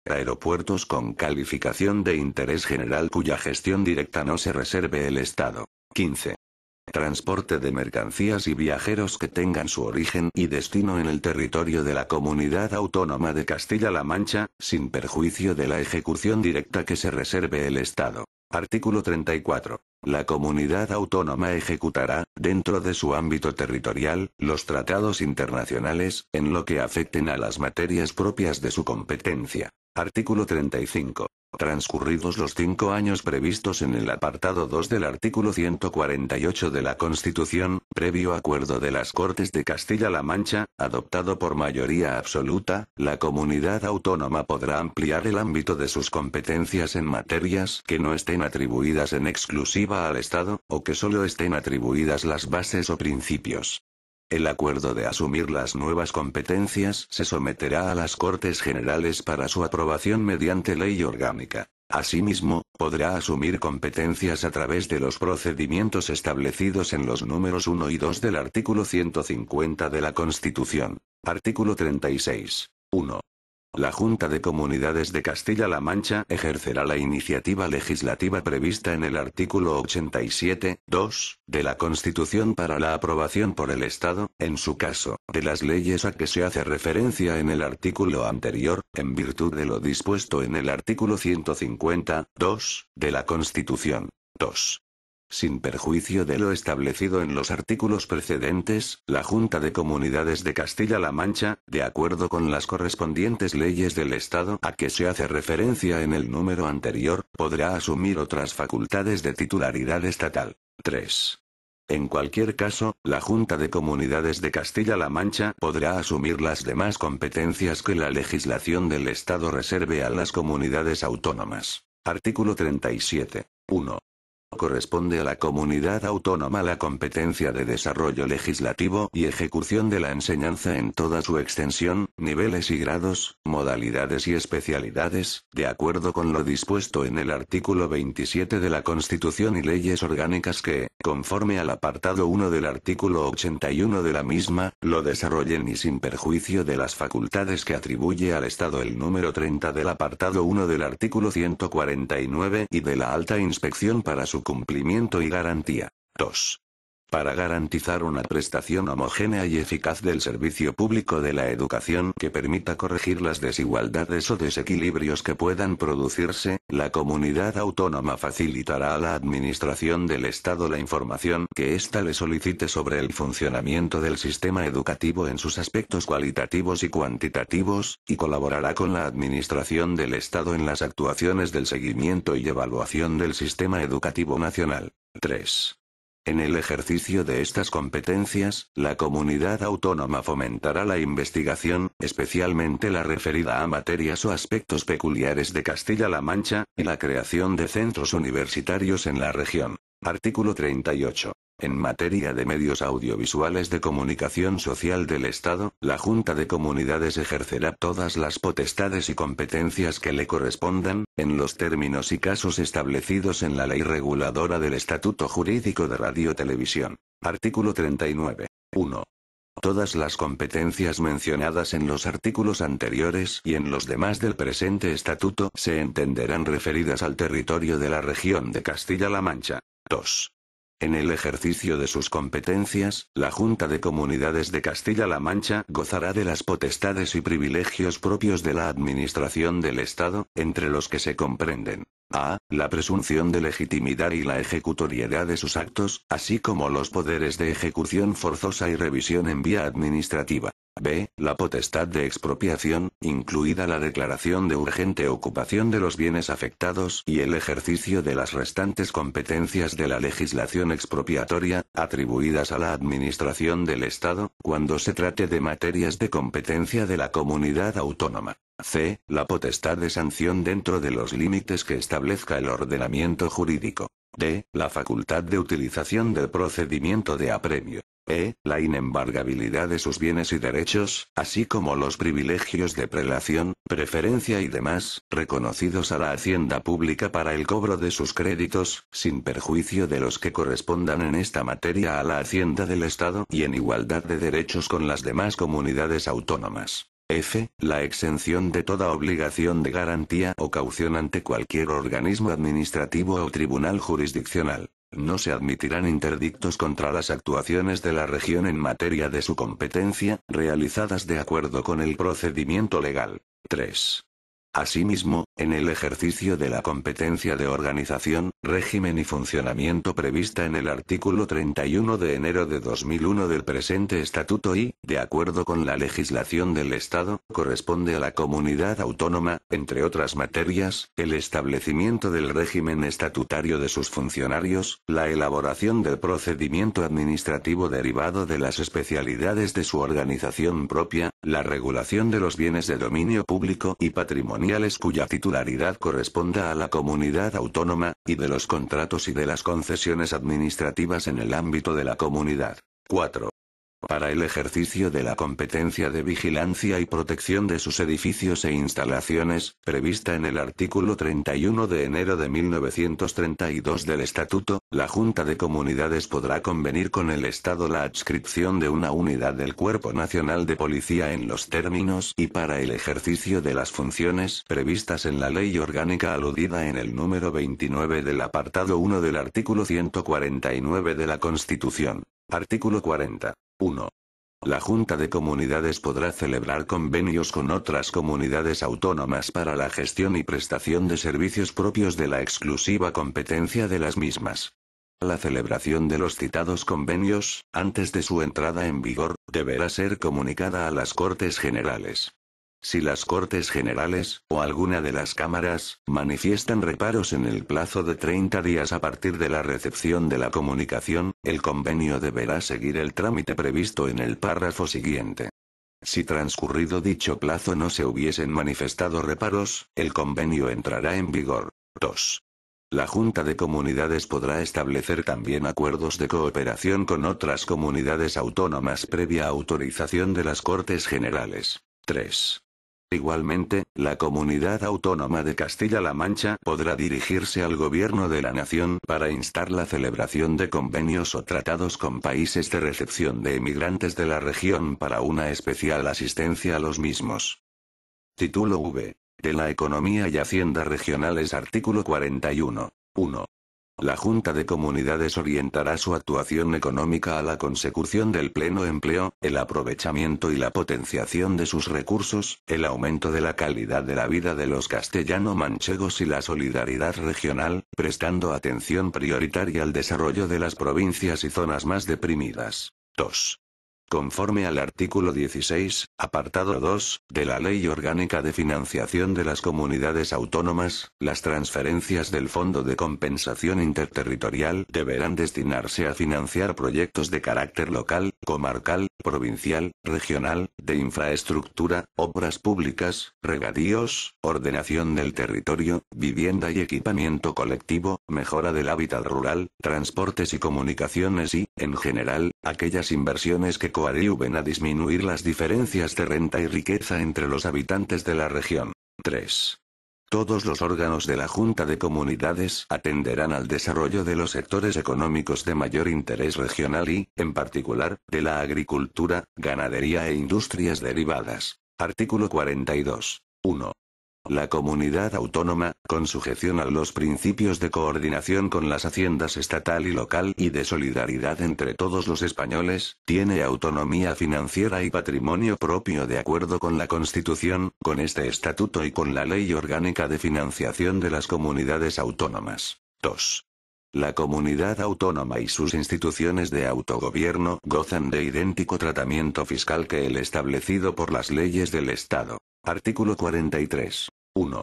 Aeropuertos con calificación de interés general cuya gestión directa no se reserve el Estado. 15 transporte de mercancías y viajeros que tengan su origen y destino en el territorio de la comunidad autónoma de Castilla-La Mancha, sin perjuicio de la ejecución directa que se reserve el Estado. Artículo 34. La comunidad autónoma ejecutará, dentro de su ámbito territorial, los tratados internacionales, en lo que afecten a las materias propias de su competencia. Artículo 35. Transcurridos los cinco años previstos en el apartado 2 del artículo 148 de la Constitución, previo acuerdo de las Cortes de Castilla-La Mancha, adoptado por mayoría absoluta, la comunidad autónoma podrá ampliar el ámbito de sus competencias en materias que no estén atribuidas en exclusiva al Estado, o que solo estén atribuidas las bases o principios el acuerdo de asumir las nuevas competencias se someterá a las Cortes Generales para su aprobación mediante ley orgánica. Asimismo, podrá asumir competencias a través de los procedimientos establecidos en los números 1 y 2 del artículo 150 de la Constitución. Artículo 36. 1. La Junta de Comunidades de Castilla-La Mancha ejercerá la iniciativa legislativa prevista en el artículo 87, 2, de la Constitución para la aprobación por el Estado, en su caso, de las leyes a que se hace referencia en el artículo anterior, en virtud de lo dispuesto en el artículo 150, 2, de la Constitución. 2. Sin perjuicio de lo establecido en los artículos precedentes, la Junta de Comunidades de Castilla-La Mancha, de acuerdo con las correspondientes leyes del Estado a que se hace referencia en el número anterior, podrá asumir otras facultades de titularidad estatal. 3. En cualquier caso, la Junta de Comunidades de Castilla-La Mancha podrá asumir las demás competencias que la legislación del Estado reserve a las comunidades autónomas. Artículo 37. 1 corresponde a la comunidad autónoma la competencia de desarrollo legislativo y ejecución de la enseñanza en toda su extensión, niveles y grados, modalidades y especialidades, de acuerdo con lo dispuesto en el artículo 27 de la Constitución y leyes orgánicas que, conforme al apartado 1 del artículo 81 de la misma, lo desarrollen y sin perjuicio de las facultades que atribuye al Estado el número 30 del apartado 1 del artículo 149 y de la alta inspección para su cumplimiento y garantía. 2 para garantizar una prestación homogénea y eficaz del servicio público de la educación que permita corregir las desigualdades o desequilibrios que puedan producirse, la comunidad autónoma facilitará a la Administración del Estado la información que ésta le solicite sobre el funcionamiento del sistema educativo en sus aspectos cualitativos y cuantitativos, y colaborará con la Administración del Estado en las actuaciones del seguimiento y evaluación del sistema educativo nacional. 3. En el ejercicio de estas competencias, la comunidad autónoma fomentará la investigación, especialmente la referida a materias o aspectos peculiares de Castilla-La Mancha, y la creación de centros universitarios en la región. Artículo 38. En materia de medios audiovisuales de comunicación social del Estado, la Junta de Comunidades ejercerá todas las potestades y competencias que le correspondan, en los términos y casos establecidos en la Ley Reguladora del Estatuto Jurídico de Radiotelevisión. Artículo 39. 1. Todas las competencias mencionadas en los artículos anteriores y en los demás del presente estatuto se entenderán referidas al territorio de la región de Castilla-La Mancha. 2. En el ejercicio de sus competencias, la Junta de Comunidades de Castilla-La Mancha gozará de las potestades y privilegios propios de la Administración del Estado, entre los que se comprenden a. La presunción de legitimidad y la ejecutoriedad de sus actos, así como los poderes de ejecución forzosa y revisión en vía administrativa. B. La potestad de expropiación, incluida la declaración de urgente ocupación de los bienes afectados y el ejercicio de las restantes competencias de la legislación expropiatoria, atribuidas a la Administración del Estado, cuando se trate de materias de competencia de la comunidad autónoma. C. La potestad de sanción dentro de los límites que establezca el ordenamiento jurídico. D. La facultad de utilización del procedimiento de apremio e. la inembargabilidad de sus bienes y derechos, así como los privilegios de prelación, preferencia y demás, reconocidos a la hacienda pública para el cobro de sus créditos, sin perjuicio de los que correspondan en esta materia a la hacienda del Estado y en igualdad de derechos con las demás comunidades autónomas. F. La exención de toda obligación de garantía o caución ante cualquier organismo administrativo o tribunal jurisdiccional. No se admitirán interdictos contra las actuaciones de la región en materia de su competencia, realizadas de acuerdo con el procedimiento legal. 3. Asimismo, en el ejercicio de la competencia de organización, régimen y funcionamiento prevista en el artículo 31 de enero de 2001 del presente estatuto y, de acuerdo con la legislación del Estado, corresponde a la comunidad autónoma, entre otras materias, el establecimiento del régimen estatutario de sus funcionarios, la elaboración del procedimiento administrativo derivado de las especialidades de su organización propia, la regulación de los bienes de dominio público y patrimonio cuya titularidad corresponda a la comunidad autónoma, y de los contratos y de las concesiones administrativas en el ámbito de la comunidad. 4. Para el ejercicio de la competencia de vigilancia y protección de sus edificios e instalaciones, prevista en el artículo 31 de enero de 1932 del Estatuto, la Junta de Comunidades podrá convenir con el Estado la adscripción de una unidad del Cuerpo Nacional de Policía en los términos y para el ejercicio de las funciones previstas en la ley orgánica aludida en el número 29 del apartado 1 del artículo 149 de la Constitución. Artículo 40. 1. La Junta de Comunidades podrá celebrar convenios con otras comunidades autónomas para la gestión y prestación de servicios propios de la exclusiva competencia de las mismas. La celebración de los citados convenios, antes de su entrada en vigor, deberá ser comunicada a las Cortes Generales. Si las Cortes Generales, o alguna de las cámaras, manifiestan reparos en el plazo de 30 días a partir de la recepción de la comunicación, el convenio deberá seguir el trámite previsto en el párrafo siguiente. Si transcurrido dicho plazo no se hubiesen manifestado reparos, el convenio entrará en vigor. 2. La Junta de Comunidades podrá establecer también acuerdos de cooperación con otras comunidades autónomas previa autorización de las Cortes Generales. 3. Igualmente, la comunidad autónoma de Castilla-La Mancha podrá dirigirse al gobierno de la nación para instar la celebración de convenios o tratados con países de recepción de emigrantes de la región para una especial asistencia a los mismos. Título V. De la Economía y Hacienda Regionales Artículo 41. 1. La Junta de Comunidades orientará su actuación económica a la consecución del pleno empleo, el aprovechamiento y la potenciación de sus recursos, el aumento de la calidad de la vida de los castellano-manchegos y la solidaridad regional, prestando atención prioritaria al desarrollo de las provincias y zonas más deprimidas. 2 conforme al artículo 16, apartado 2, de la Ley Orgánica de Financiación de las Comunidades Autónomas, las transferencias del Fondo de Compensación Interterritorial deberán destinarse a financiar proyectos de carácter local, comarcal, provincial, regional, de infraestructura, obras públicas, regadíos, ordenación del territorio, vivienda y equipamiento colectivo, mejora del hábitat rural, transportes y comunicaciones y, en general, aquellas inversiones que coadyuven a disminuir las diferencias de renta y riqueza entre los habitantes de la región. 3. Todos los órganos de la Junta de Comunidades atenderán al desarrollo de los sectores económicos de mayor interés regional y, en particular, de la agricultura, ganadería e industrias derivadas. Artículo 42. 1. La comunidad autónoma, con sujeción a los principios de coordinación con las haciendas estatal y local y de solidaridad entre todos los españoles, tiene autonomía financiera y patrimonio propio de acuerdo con la Constitución, con este estatuto y con la Ley Orgánica de Financiación de las Comunidades Autónomas. 2. La comunidad autónoma y sus instituciones de autogobierno gozan de idéntico tratamiento fiscal que el establecido por las leyes del Estado. Artículo 43. 1.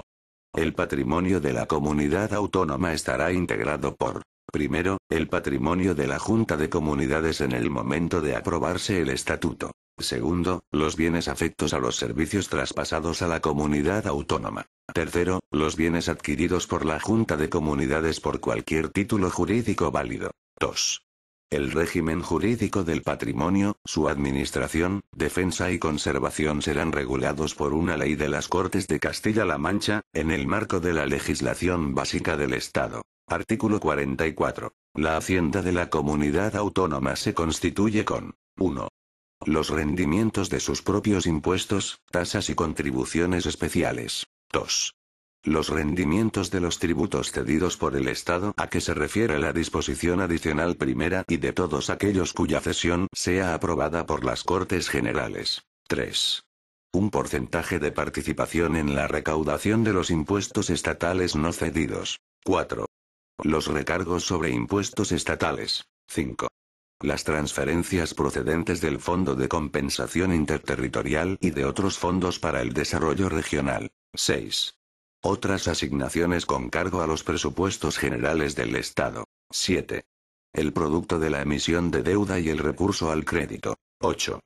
El patrimonio de la comunidad autónoma estará integrado por, primero, el patrimonio de la Junta de Comunidades en el momento de aprobarse el estatuto. Segundo, los bienes afectos a los servicios traspasados a la comunidad autónoma. Tercero, los bienes adquiridos por la Junta de Comunidades por cualquier título jurídico válido. 2. El régimen jurídico del patrimonio, su administración, defensa y conservación serán regulados por una ley de las Cortes de Castilla-La Mancha, en el marco de la legislación básica del Estado. Artículo 44. La hacienda de la comunidad autónoma se constituye con 1. Los rendimientos de sus propios impuestos, tasas y contribuciones especiales. 2. Los rendimientos de los tributos cedidos por el Estado a que se refiere la disposición adicional primera y de todos aquellos cuya cesión sea aprobada por las Cortes Generales. 3. Un porcentaje de participación en la recaudación de los impuestos estatales no cedidos. 4. Los recargos sobre impuestos estatales. 5. Las transferencias procedentes del Fondo de Compensación Interterritorial y de otros fondos para el Desarrollo Regional. 6. Otras asignaciones con cargo a los presupuestos generales del Estado. 7. El producto de la emisión de deuda y el recurso al crédito. 8.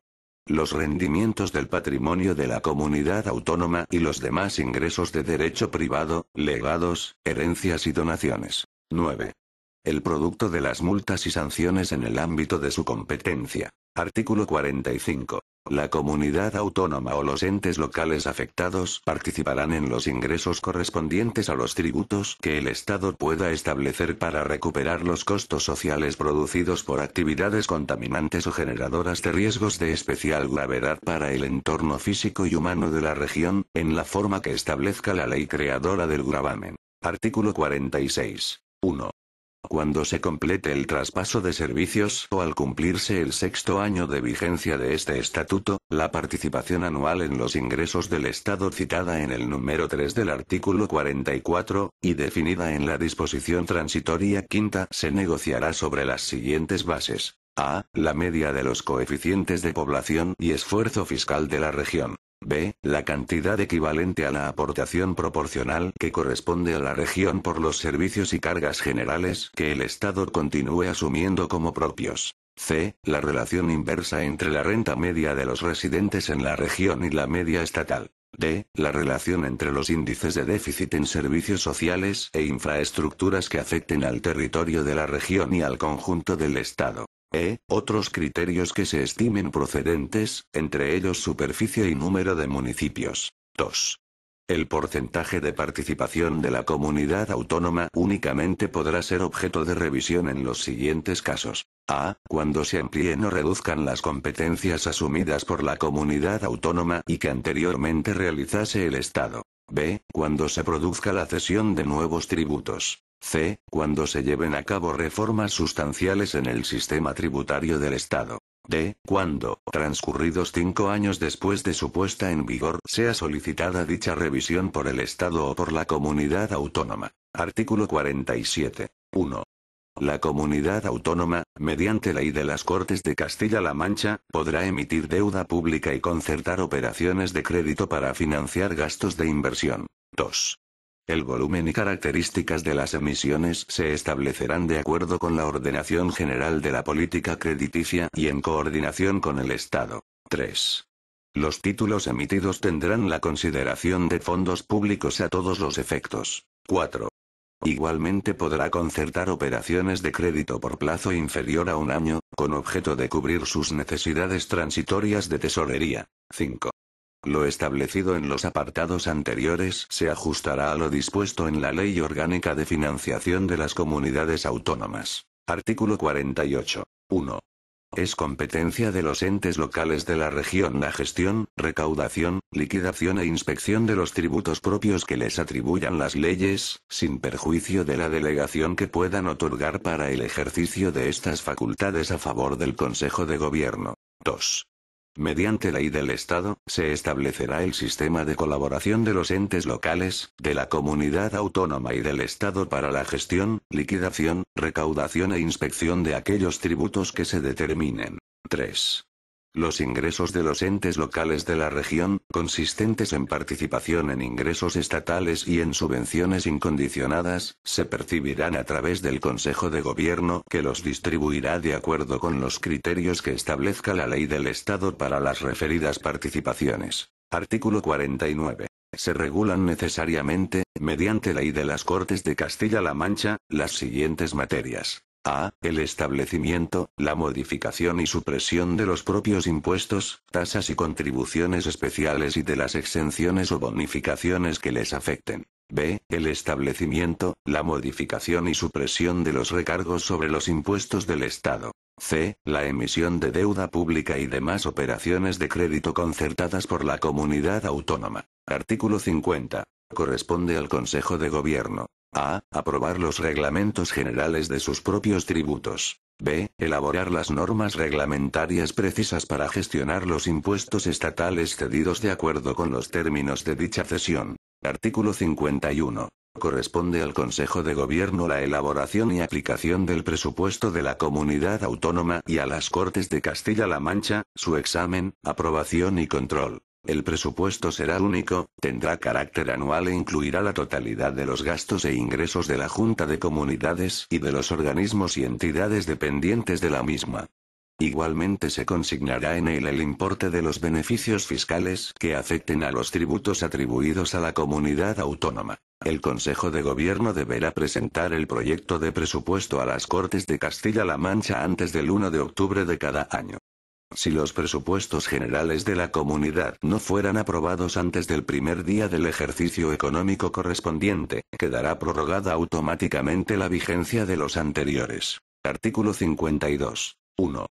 Los rendimientos del patrimonio de la comunidad autónoma y los demás ingresos de derecho privado, legados, herencias y donaciones. 9. El producto de las multas y sanciones en el ámbito de su competencia. Artículo 45. La comunidad autónoma o los entes locales afectados participarán en los ingresos correspondientes a los tributos que el Estado pueda establecer para recuperar los costos sociales producidos por actividades contaminantes o generadoras de riesgos de especial gravedad para el entorno físico y humano de la región, en la forma que establezca la ley creadora del gravamen. Artículo 46. 1. Cuando se complete el traspaso de servicios o al cumplirse el sexto año de vigencia de este estatuto, la participación anual en los ingresos del Estado citada en el número 3 del artículo 44, y definida en la disposición transitoria quinta, se negociará sobre las siguientes bases. A. La media de los coeficientes de población y esfuerzo fiscal de la región. B. La cantidad equivalente a la aportación proporcional que corresponde a la región por los servicios y cargas generales que el Estado continúe asumiendo como propios. C. La relación inversa entre la renta media de los residentes en la región y la media estatal. D. La relación entre los índices de déficit en servicios sociales e infraestructuras que afecten al territorio de la región y al conjunto del Estado e. otros criterios que se estimen procedentes, entre ellos superficie y número de municipios. 2. El porcentaje de participación de la comunidad autónoma únicamente podrá ser objeto de revisión en los siguientes casos. A. Cuando se amplíen o reduzcan las competencias asumidas por la comunidad autónoma y que anteriormente realizase el Estado. B. Cuando se produzca la cesión de nuevos tributos c. Cuando se lleven a cabo reformas sustanciales en el sistema tributario del Estado. D. Cuando, transcurridos cinco años después de su puesta en vigor, sea solicitada dicha revisión por el Estado o por la comunidad autónoma. Artículo 47. 1. La comunidad autónoma, mediante ley de las Cortes de Castilla-La Mancha, podrá emitir deuda pública y concertar operaciones de crédito para financiar gastos de inversión. 2. El volumen y características de las emisiones se establecerán de acuerdo con la Ordenación General de la Política Crediticia y en coordinación con el Estado. 3. Los títulos emitidos tendrán la consideración de fondos públicos a todos los efectos. 4. Igualmente podrá concertar operaciones de crédito por plazo inferior a un año, con objeto de cubrir sus necesidades transitorias de tesorería. 5. Lo establecido en los apartados anteriores se ajustará a lo dispuesto en la Ley Orgánica de Financiación de las Comunidades Autónomas. Artículo 48. 1. Es competencia de los entes locales de la región la gestión, recaudación, liquidación e inspección de los tributos propios que les atribuyan las leyes, sin perjuicio de la delegación que puedan otorgar para el ejercicio de estas facultades a favor del Consejo de Gobierno. 2. Mediante ley del Estado, se establecerá el sistema de colaboración de los entes locales, de la comunidad autónoma y del Estado para la gestión, liquidación, recaudación e inspección de aquellos tributos que se determinen. 3. Los ingresos de los entes locales de la región, consistentes en participación en ingresos estatales y en subvenciones incondicionadas, se percibirán a través del Consejo de Gobierno que los distribuirá de acuerdo con los criterios que establezca la ley del Estado para las referidas participaciones. Artículo 49 se regulan necesariamente, mediante ley de las Cortes de Castilla-La Mancha, las siguientes materias a. El establecimiento, la modificación y supresión de los propios impuestos, tasas y contribuciones especiales y de las exenciones o bonificaciones que les afecten. B. El establecimiento, la modificación y supresión de los recargos sobre los impuestos del Estado. C. La emisión de deuda pública y demás operaciones de crédito concertadas por la comunidad autónoma. Artículo 50. Corresponde al Consejo de Gobierno. A. Aprobar los reglamentos generales de sus propios tributos. B. Elaborar las normas reglamentarias precisas para gestionar los impuestos estatales cedidos de acuerdo con los términos de dicha cesión. Artículo 51. Corresponde al Consejo de Gobierno la elaboración y aplicación del presupuesto de la comunidad autónoma y a las Cortes de Castilla-La Mancha, su examen, aprobación y control. El presupuesto será único, tendrá carácter anual e incluirá la totalidad de los gastos e ingresos de la Junta de Comunidades y de los organismos y entidades dependientes de la misma. Igualmente se consignará en él el importe de los beneficios fiscales que afecten a los tributos atribuidos a la comunidad autónoma. El Consejo de Gobierno deberá presentar el proyecto de presupuesto a las Cortes de Castilla-La Mancha antes del 1 de octubre de cada año. Si los presupuestos generales de la comunidad no fueran aprobados antes del primer día del ejercicio económico correspondiente, quedará prorrogada automáticamente la vigencia de los anteriores. Artículo 52. 1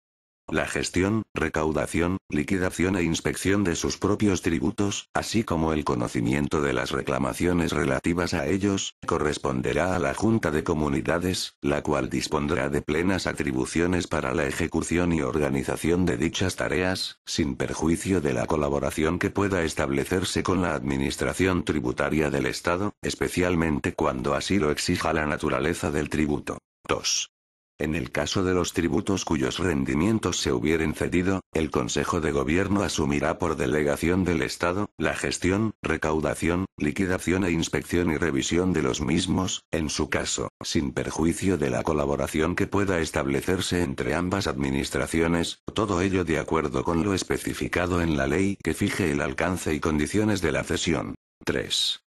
la gestión, recaudación, liquidación e inspección de sus propios tributos, así como el conocimiento de las reclamaciones relativas a ellos, corresponderá a la Junta de Comunidades, la cual dispondrá de plenas atribuciones para la ejecución y organización de dichas tareas, sin perjuicio de la colaboración que pueda establecerse con la Administración Tributaria del Estado, especialmente cuando así lo exija la naturaleza del tributo. 2. En el caso de los tributos cuyos rendimientos se hubieren cedido, el Consejo de Gobierno asumirá por delegación del Estado, la gestión, recaudación, liquidación e inspección y revisión de los mismos, en su caso, sin perjuicio de la colaboración que pueda establecerse entre ambas administraciones, todo ello de acuerdo con lo especificado en la ley que fije el alcance y condiciones de la cesión. 3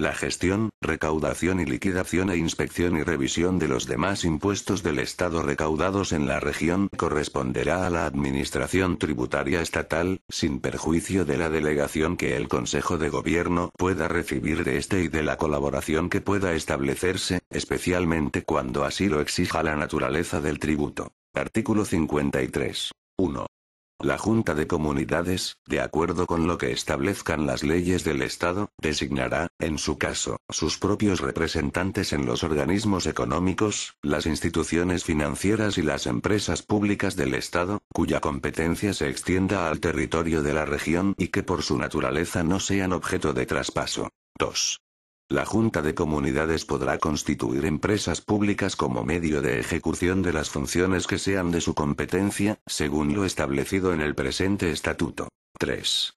la gestión, recaudación y liquidación e inspección y revisión de los demás impuestos del Estado recaudados en la región corresponderá a la Administración Tributaria Estatal, sin perjuicio de la delegación que el Consejo de Gobierno pueda recibir de este y de la colaboración que pueda establecerse, especialmente cuando así lo exija la naturaleza del tributo. Artículo 53. 1. La Junta de Comunidades, de acuerdo con lo que establezcan las leyes del Estado, designará, en su caso, sus propios representantes en los organismos económicos, las instituciones financieras y las empresas públicas del Estado, cuya competencia se extienda al territorio de la región y que por su naturaleza no sean objeto de traspaso. 2. La Junta de Comunidades podrá constituir empresas públicas como medio de ejecución de las funciones que sean de su competencia, según lo establecido en el presente estatuto. 3.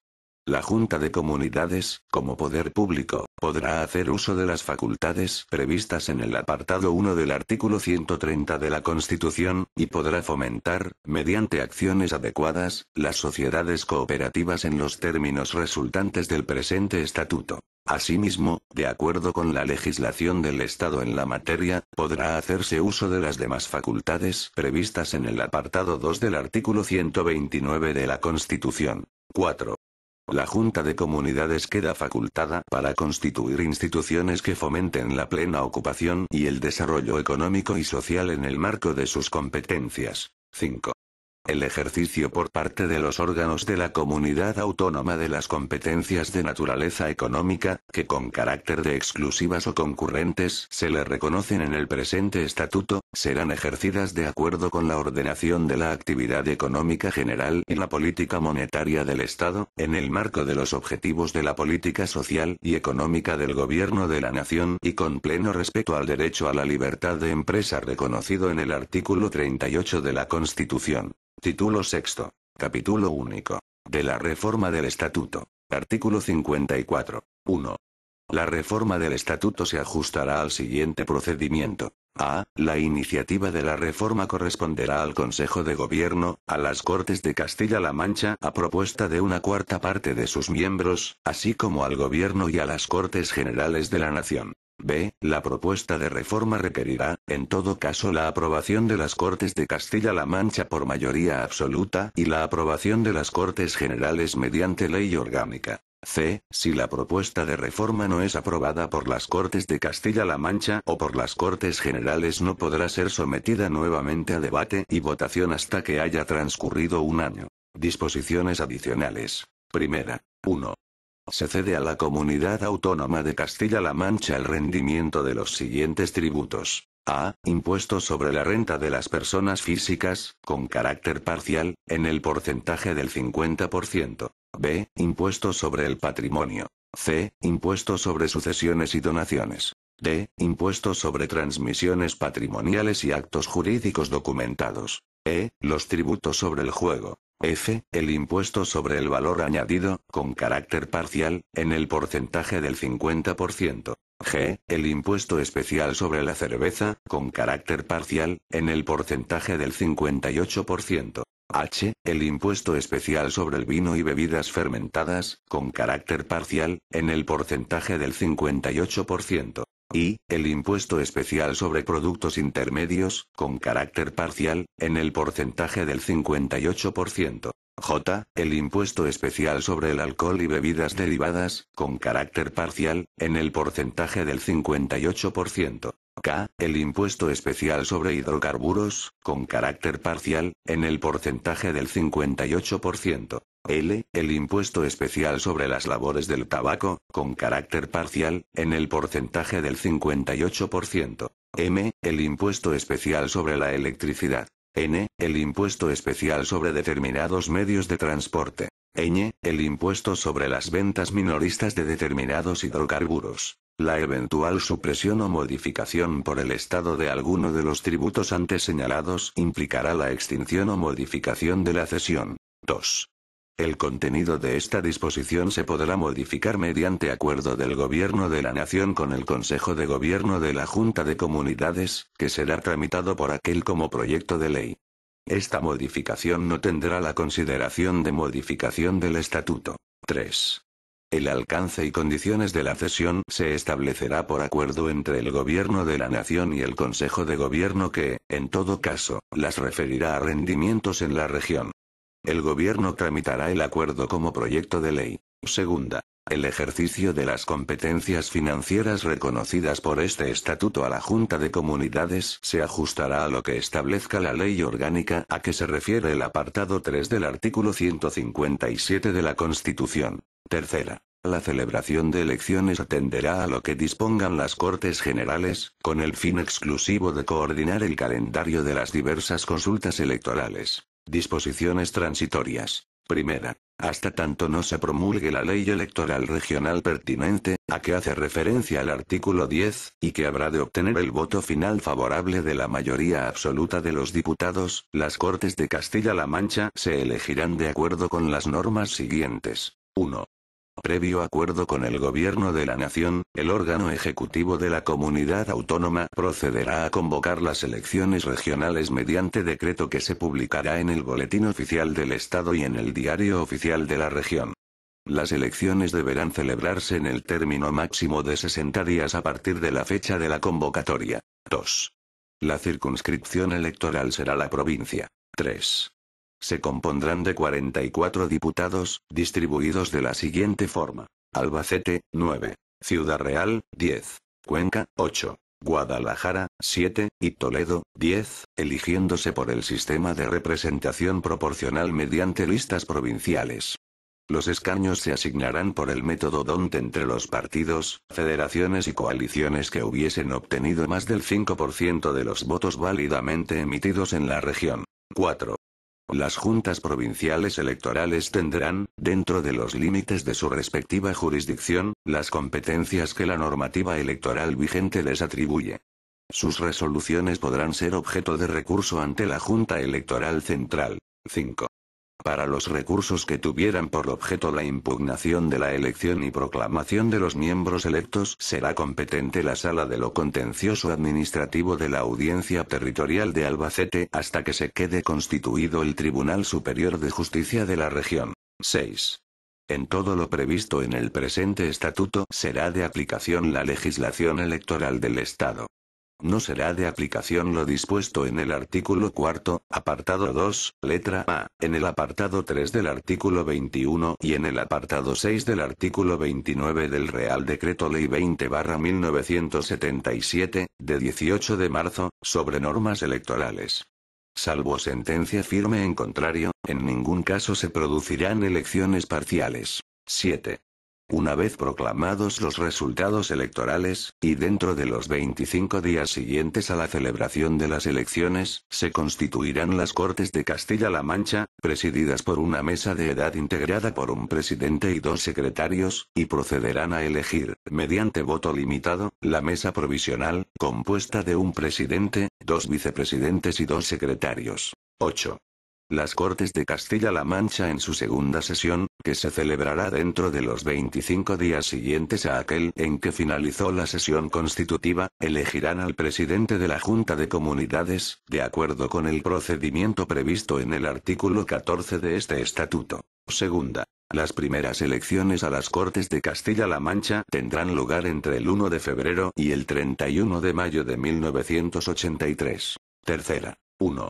La Junta de Comunidades, como poder público, podrá hacer uso de las facultades previstas en el apartado 1 del artículo 130 de la Constitución, y podrá fomentar, mediante acciones adecuadas, las sociedades cooperativas en los términos resultantes del presente estatuto. Asimismo, de acuerdo con la legislación del Estado en la materia, podrá hacerse uso de las demás facultades previstas en el apartado 2 del artículo 129 de la Constitución. 4. La Junta de Comunidades queda facultada para constituir instituciones que fomenten la plena ocupación y el desarrollo económico y social en el marco de sus competencias. 5. El ejercicio por parte de los órganos de la comunidad autónoma de las competencias de naturaleza económica, que con carácter de exclusivas o concurrentes se le reconocen en el presente estatuto, serán ejercidas de acuerdo con la ordenación de la actividad económica general y la política monetaria del Estado, en el marco de los objetivos de la política social y económica del Gobierno de la Nación y con pleno respeto al derecho a la libertad de empresa reconocido en el artículo 38 de la Constitución. Título sexto. Capítulo único. De la reforma del Estatuto. Artículo 54. 1. La reforma del Estatuto se ajustará al siguiente procedimiento. A. La iniciativa de la reforma corresponderá al Consejo de Gobierno, a las Cortes de Castilla-La Mancha a propuesta de una cuarta parte de sus miembros, así como al Gobierno y a las Cortes Generales de la Nación. B. La propuesta de reforma requerirá, en todo caso, la aprobación de las Cortes de Castilla-La Mancha por mayoría absoluta y la aprobación de las Cortes Generales mediante ley orgánica. C. Si la propuesta de reforma no es aprobada por las Cortes de Castilla-La Mancha o por las Cortes Generales no podrá ser sometida nuevamente a debate y votación hasta que haya transcurrido un año. Disposiciones adicionales. Primera. 1. Se cede a la comunidad autónoma de Castilla-La Mancha el rendimiento de los siguientes tributos. A. Impuesto sobre la renta de las personas físicas, con carácter parcial, en el porcentaje del 50%. B. Impuesto sobre el patrimonio. C. Impuesto sobre sucesiones y donaciones. D. Impuesto sobre transmisiones patrimoniales y actos jurídicos documentados. E. Los tributos sobre el juego. F. El impuesto sobre el valor añadido, con carácter parcial, en el porcentaje del 50%. G. El impuesto especial sobre la cerveza, con carácter parcial, en el porcentaje del 58%. H. El impuesto especial sobre el vino y bebidas fermentadas, con carácter parcial, en el porcentaje del 58%. Y, el impuesto especial sobre productos intermedios, con carácter parcial, en el porcentaje del 58%. J. El impuesto especial sobre el alcohol y bebidas derivadas, con carácter parcial, en el porcentaje del 58%. K, el impuesto especial sobre hidrocarburos, con carácter parcial, en el porcentaje del 58%. L, el impuesto especial sobre las labores del tabaco, con carácter parcial, en el porcentaje del 58%. M, el impuesto especial sobre la electricidad. N, el impuesto especial sobre determinados medios de transporte. Ñ, el impuesto sobre las ventas minoristas de determinados hidrocarburos. La eventual supresión o modificación por el Estado de alguno de los tributos antes señalados implicará la extinción o modificación de la cesión. 2. El contenido de esta disposición se podrá modificar mediante acuerdo del Gobierno de la Nación con el Consejo de Gobierno de la Junta de Comunidades, que será tramitado por aquel como proyecto de ley. Esta modificación no tendrá la consideración de modificación del Estatuto. 3. El alcance y condiciones de la cesión se establecerá por acuerdo entre el Gobierno de la Nación y el Consejo de Gobierno que, en todo caso, las referirá a rendimientos en la región. El Gobierno tramitará el acuerdo como proyecto de ley. Segunda. El ejercicio de las competencias financieras reconocidas por este estatuto a la Junta de Comunidades se ajustará a lo que establezca la ley orgánica a que se refiere el apartado 3 del artículo 157 de la Constitución. Tercera. La celebración de elecciones atenderá a lo que dispongan las Cortes Generales, con el fin exclusivo de coordinar el calendario de las diversas consultas electorales. Disposiciones transitorias. Primera. Hasta tanto no se promulgue la ley electoral regional pertinente, a que hace referencia el artículo 10, y que habrá de obtener el voto final favorable de la mayoría absoluta de los diputados, las Cortes de Castilla-La Mancha se elegirán de acuerdo con las normas siguientes. 1. Previo acuerdo con el Gobierno de la Nación, el órgano ejecutivo de la comunidad autónoma procederá a convocar las elecciones regionales mediante decreto que se publicará en el Boletín Oficial del Estado y en el Diario Oficial de la Región. Las elecciones deberán celebrarse en el término máximo de 60 días a partir de la fecha de la convocatoria. 2. La circunscripción electoral será la provincia. 3. Se compondrán de 44 diputados, distribuidos de la siguiente forma. Albacete, 9. Ciudad Real, 10. Cuenca, 8. Guadalajara, 7, y Toledo, 10, eligiéndose por el sistema de representación proporcional mediante listas provinciales. Los escaños se asignarán por el método DONTE entre los partidos, federaciones y coaliciones que hubiesen obtenido más del 5% de los votos válidamente emitidos en la región. 4. Las juntas provinciales electorales tendrán, dentro de los límites de su respectiva jurisdicción, las competencias que la normativa electoral vigente les atribuye. Sus resoluciones podrán ser objeto de recurso ante la Junta Electoral Central. 5 para los recursos que tuvieran por objeto la impugnación de la elección y proclamación de los miembros electos será competente la Sala de lo Contencioso Administrativo de la Audiencia Territorial de Albacete hasta que se quede constituido el Tribunal Superior de Justicia de la región. 6. En todo lo previsto en el presente estatuto será de aplicación la legislación electoral del Estado. No será de aplicación lo dispuesto en el artículo 4, apartado 2, letra A, en el apartado 3 del artículo 21 y en el apartado 6 del artículo 29 del Real Decreto Ley 20-1977, de 18 de marzo, sobre normas electorales. Salvo sentencia firme en contrario, en ningún caso se producirán elecciones parciales. 7. Una vez proclamados los resultados electorales, y dentro de los 25 días siguientes a la celebración de las elecciones, se constituirán las Cortes de Castilla-La Mancha, presididas por una mesa de edad integrada por un presidente y dos secretarios, y procederán a elegir, mediante voto limitado, la mesa provisional, compuesta de un presidente, dos vicepresidentes y dos secretarios. 8 las Cortes de Castilla-La Mancha en su segunda sesión, que se celebrará dentro de los 25 días siguientes a aquel en que finalizó la sesión constitutiva, elegirán al presidente de la Junta de Comunidades, de acuerdo con el procedimiento previsto en el artículo 14 de este estatuto. Segunda. Las primeras elecciones a las Cortes de Castilla-La Mancha tendrán lugar entre el 1 de febrero y el 31 de mayo de 1983. Tercera. 1.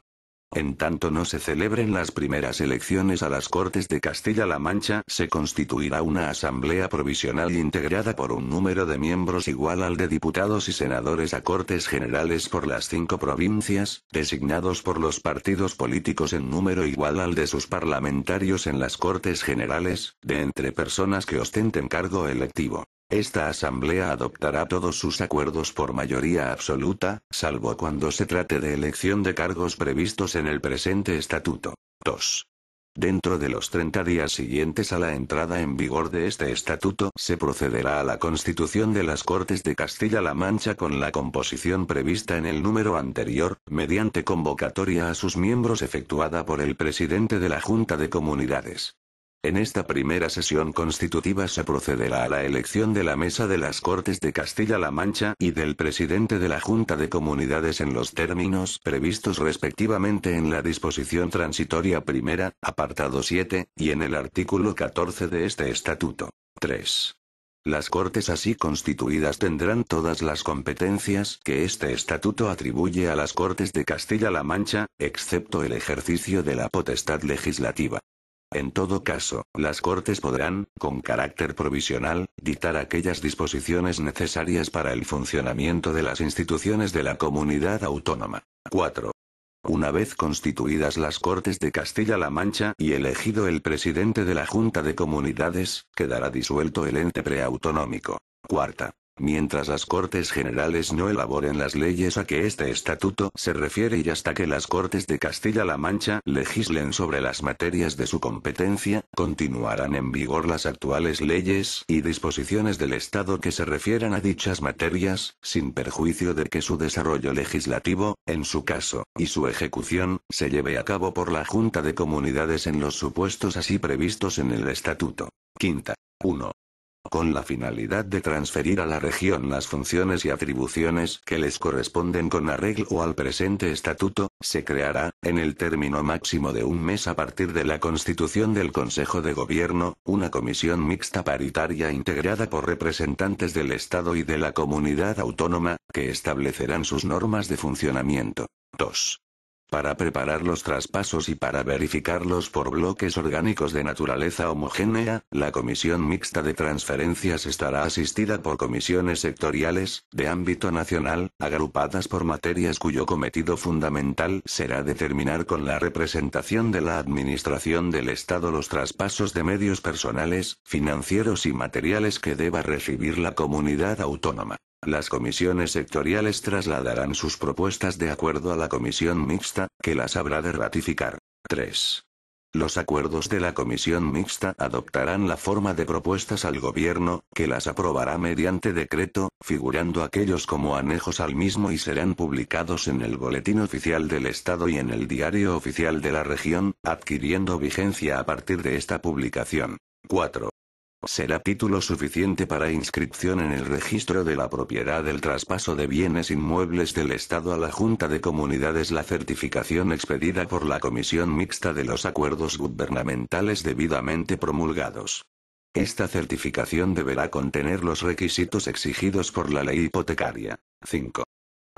En tanto no se celebren las primeras elecciones a las Cortes de Castilla-La Mancha, se constituirá una asamblea provisional integrada por un número de miembros igual al de diputados y senadores a Cortes Generales por las cinco provincias, designados por los partidos políticos en número igual al de sus parlamentarios en las Cortes Generales, de entre personas que ostenten cargo electivo. Esta Asamblea adoptará todos sus acuerdos por mayoría absoluta, salvo cuando se trate de elección de cargos previstos en el presente Estatuto. 2. Dentro de los 30 días siguientes a la entrada en vigor de este estatuto, se procederá a la constitución de las Cortes de Castilla-La Mancha con la composición prevista en el número anterior, mediante convocatoria a sus miembros efectuada por el presidente de la Junta de Comunidades. En esta primera sesión constitutiva se procederá a la elección de la Mesa de las Cortes de Castilla-La Mancha y del presidente de la Junta de Comunidades en los términos previstos respectivamente en la disposición transitoria primera, apartado 7, y en el artículo 14 de este estatuto. 3. Las Cortes así constituidas tendrán todas las competencias que este estatuto atribuye a las Cortes de Castilla-La Mancha, excepto el ejercicio de la potestad legislativa. En todo caso, las Cortes podrán, con carácter provisional, dictar aquellas disposiciones necesarias para el funcionamiento de las instituciones de la comunidad autónoma. 4. Una vez constituidas las Cortes de Castilla-La Mancha y elegido el presidente de la Junta de Comunidades, quedará disuelto el ente preautonómico. Cuarta. Mientras las Cortes Generales no elaboren las leyes a que este estatuto se refiere y hasta que las Cortes de Castilla-La Mancha legislen sobre las materias de su competencia, continuarán en vigor las actuales leyes y disposiciones del Estado que se refieran a dichas materias, sin perjuicio de que su desarrollo legislativo, en su caso, y su ejecución, se lleve a cabo por la Junta de Comunidades en los supuestos así previstos en el Estatuto. Quinta. 1 con la finalidad de transferir a la región las funciones y atribuciones que les corresponden con arreglo al presente estatuto, se creará, en el término máximo de un mes a partir de la constitución del Consejo de Gobierno, una comisión mixta paritaria integrada por representantes del Estado y de la comunidad autónoma, que establecerán sus normas de funcionamiento. 2. Para preparar los traspasos y para verificarlos por bloques orgánicos de naturaleza homogénea, la Comisión Mixta de Transferencias estará asistida por comisiones sectoriales, de ámbito nacional, agrupadas por materias cuyo cometido fundamental será determinar con la representación de la Administración del Estado los traspasos de medios personales, financieros y materiales que deba recibir la comunidad autónoma. Las comisiones sectoriales trasladarán sus propuestas de acuerdo a la comisión mixta, que las habrá de ratificar. 3. Los acuerdos de la comisión mixta adoptarán la forma de propuestas al gobierno, que las aprobará mediante decreto, figurando aquellos como anejos al mismo y serán publicados en el Boletín Oficial del Estado y en el Diario Oficial de la Región, adquiriendo vigencia a partir de esta publicación. 4 será título suficiente para inscripción en el registro de la propiedad del traspaso de bienes inmuebles del Estado a la Junta de Comunidades. La certificación expedida por la Comisión Mixta de los Acuerdos Gubernamentales debidamente promulgados. Esta certificación deberá contener los requisitos exigidos por la ley hipotecaria. 5.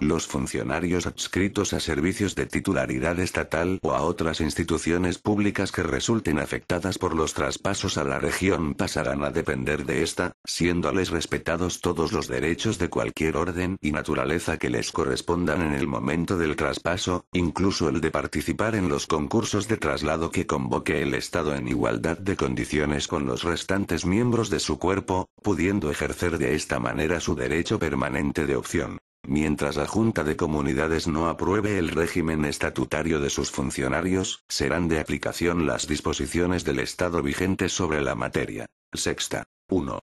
Los funcionarios adscritos a servicios de titularidad estatal o a otras instituciones públicas que resulten afectadas por los traspasos a la región pasarán a depender de esta, siéndoles respetados todos los derechos de cualquier orden y naturaleza que les correspondan en el momento del traspaso, incluso el de participar en los concursos de traslado que convoque el Estado en igualdad de condiciones con los restantes miembros de su cuerpo, pudiendo ejercer de esta manera su derecho permanente de opción. Mientras la Junta de Comunidades no apruebe el régimen estatutario de sus funcionarios, serán de aplicación las disposiciones del Estado vigentes sobre la materia. Sexta. 1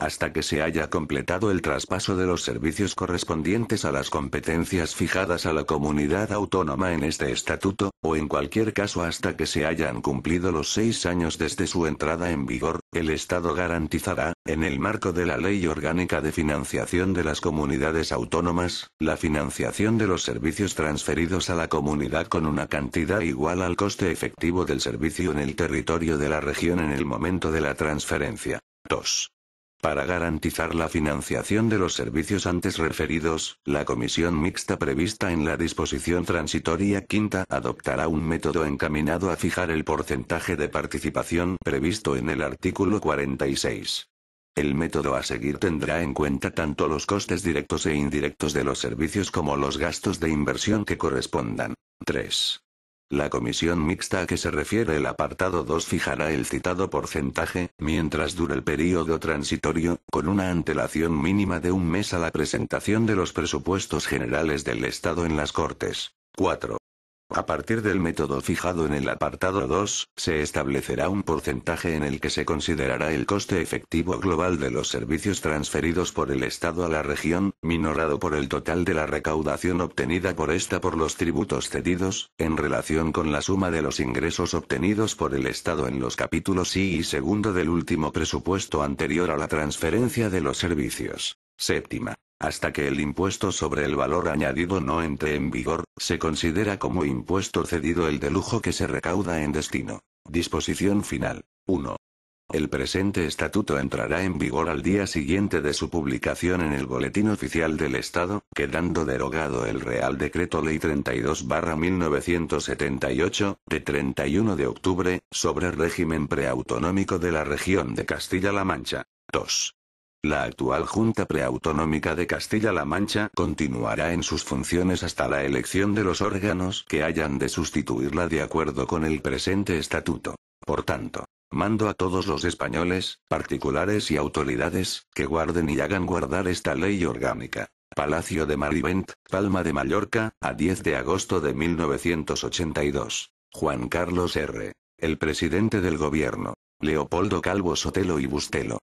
hasta que se haya completado el traspaso de los servicios correspondientes a las competencias fijadas a la comunidad autónoma en este estatuto, o en cualquier caso hasta que se hayan cumplido los seis años desde su entrada en vigor, el Estado garantizará, en el marco de la Ley Orgánica de Financiación de las Comunidades Autónomas, la financiación de los servicios transferidos a la comunidad con una cantidad igual al coste efectivo del servicio en el territorio de la región en el momento de la transferencia. 2. Para garantizar la financiación de los servicios antes referidos, la comisión mixta prevista en la disposición transitoria quinta adoptará un método encaminado a fijar el porcentaje de participación previsto en el artículo 46. El método a seguir tendrá en cuenta tanto los costes directos e indirectos de los servicios como los gastos de inversión que correspondan. 3. La comisión mixta a que se refiere el apartado 2 fijará el citado porcentaje, mientras dure el periodo transitorio, con una antelación mínima de un mes a la presentación de los presupuestos generales del Estado en las Cortes. 4. A partir del método fijado en el apartado 2, se establecerá un porcentaje en el que se considerará el coste efectivo global de los servicios transferidos por el Estado a la región, minorado por el total de la recaudación obtenida por esta por los tributos cedidos, en relación con la suma de los ingresos obtenidos por el Estado en los capítulos I y segundo del último presupuesto anterior a la transferencia de los servicios. Séptima. Hasta que el impuesto sobre el valor añadido no entre en vigor, se considera como impuesto cedido el de lujo que se recauda en destino. Disposición final. 1. El presente estatuto entrará en vigor al día siguiente de su publicación en el Boletín Oficial del Estado, quedando derogado el Real Decreto Ley 32-1978, de 31 de octubre, sobre régimen preautonómico de la región de Castilla-La Mancha. 2. La actual Junta Preautonómica de Castilla-La Mancha continuará en sus funciones hasta la elección de los órganos que hayan de sustituirla de acuerdo con el presente estatuto. Por tanto, mando a todos los españoles, particulares y autoridades, que guarden y hagan guardar esta ley orgánica. Palacio de Marivent, Palma de Mallorca, a 10 de agosto de 1982. Juan Carlos R. El presidente del gobierno. Leopoldo Calvo Sotelo y Bustelo.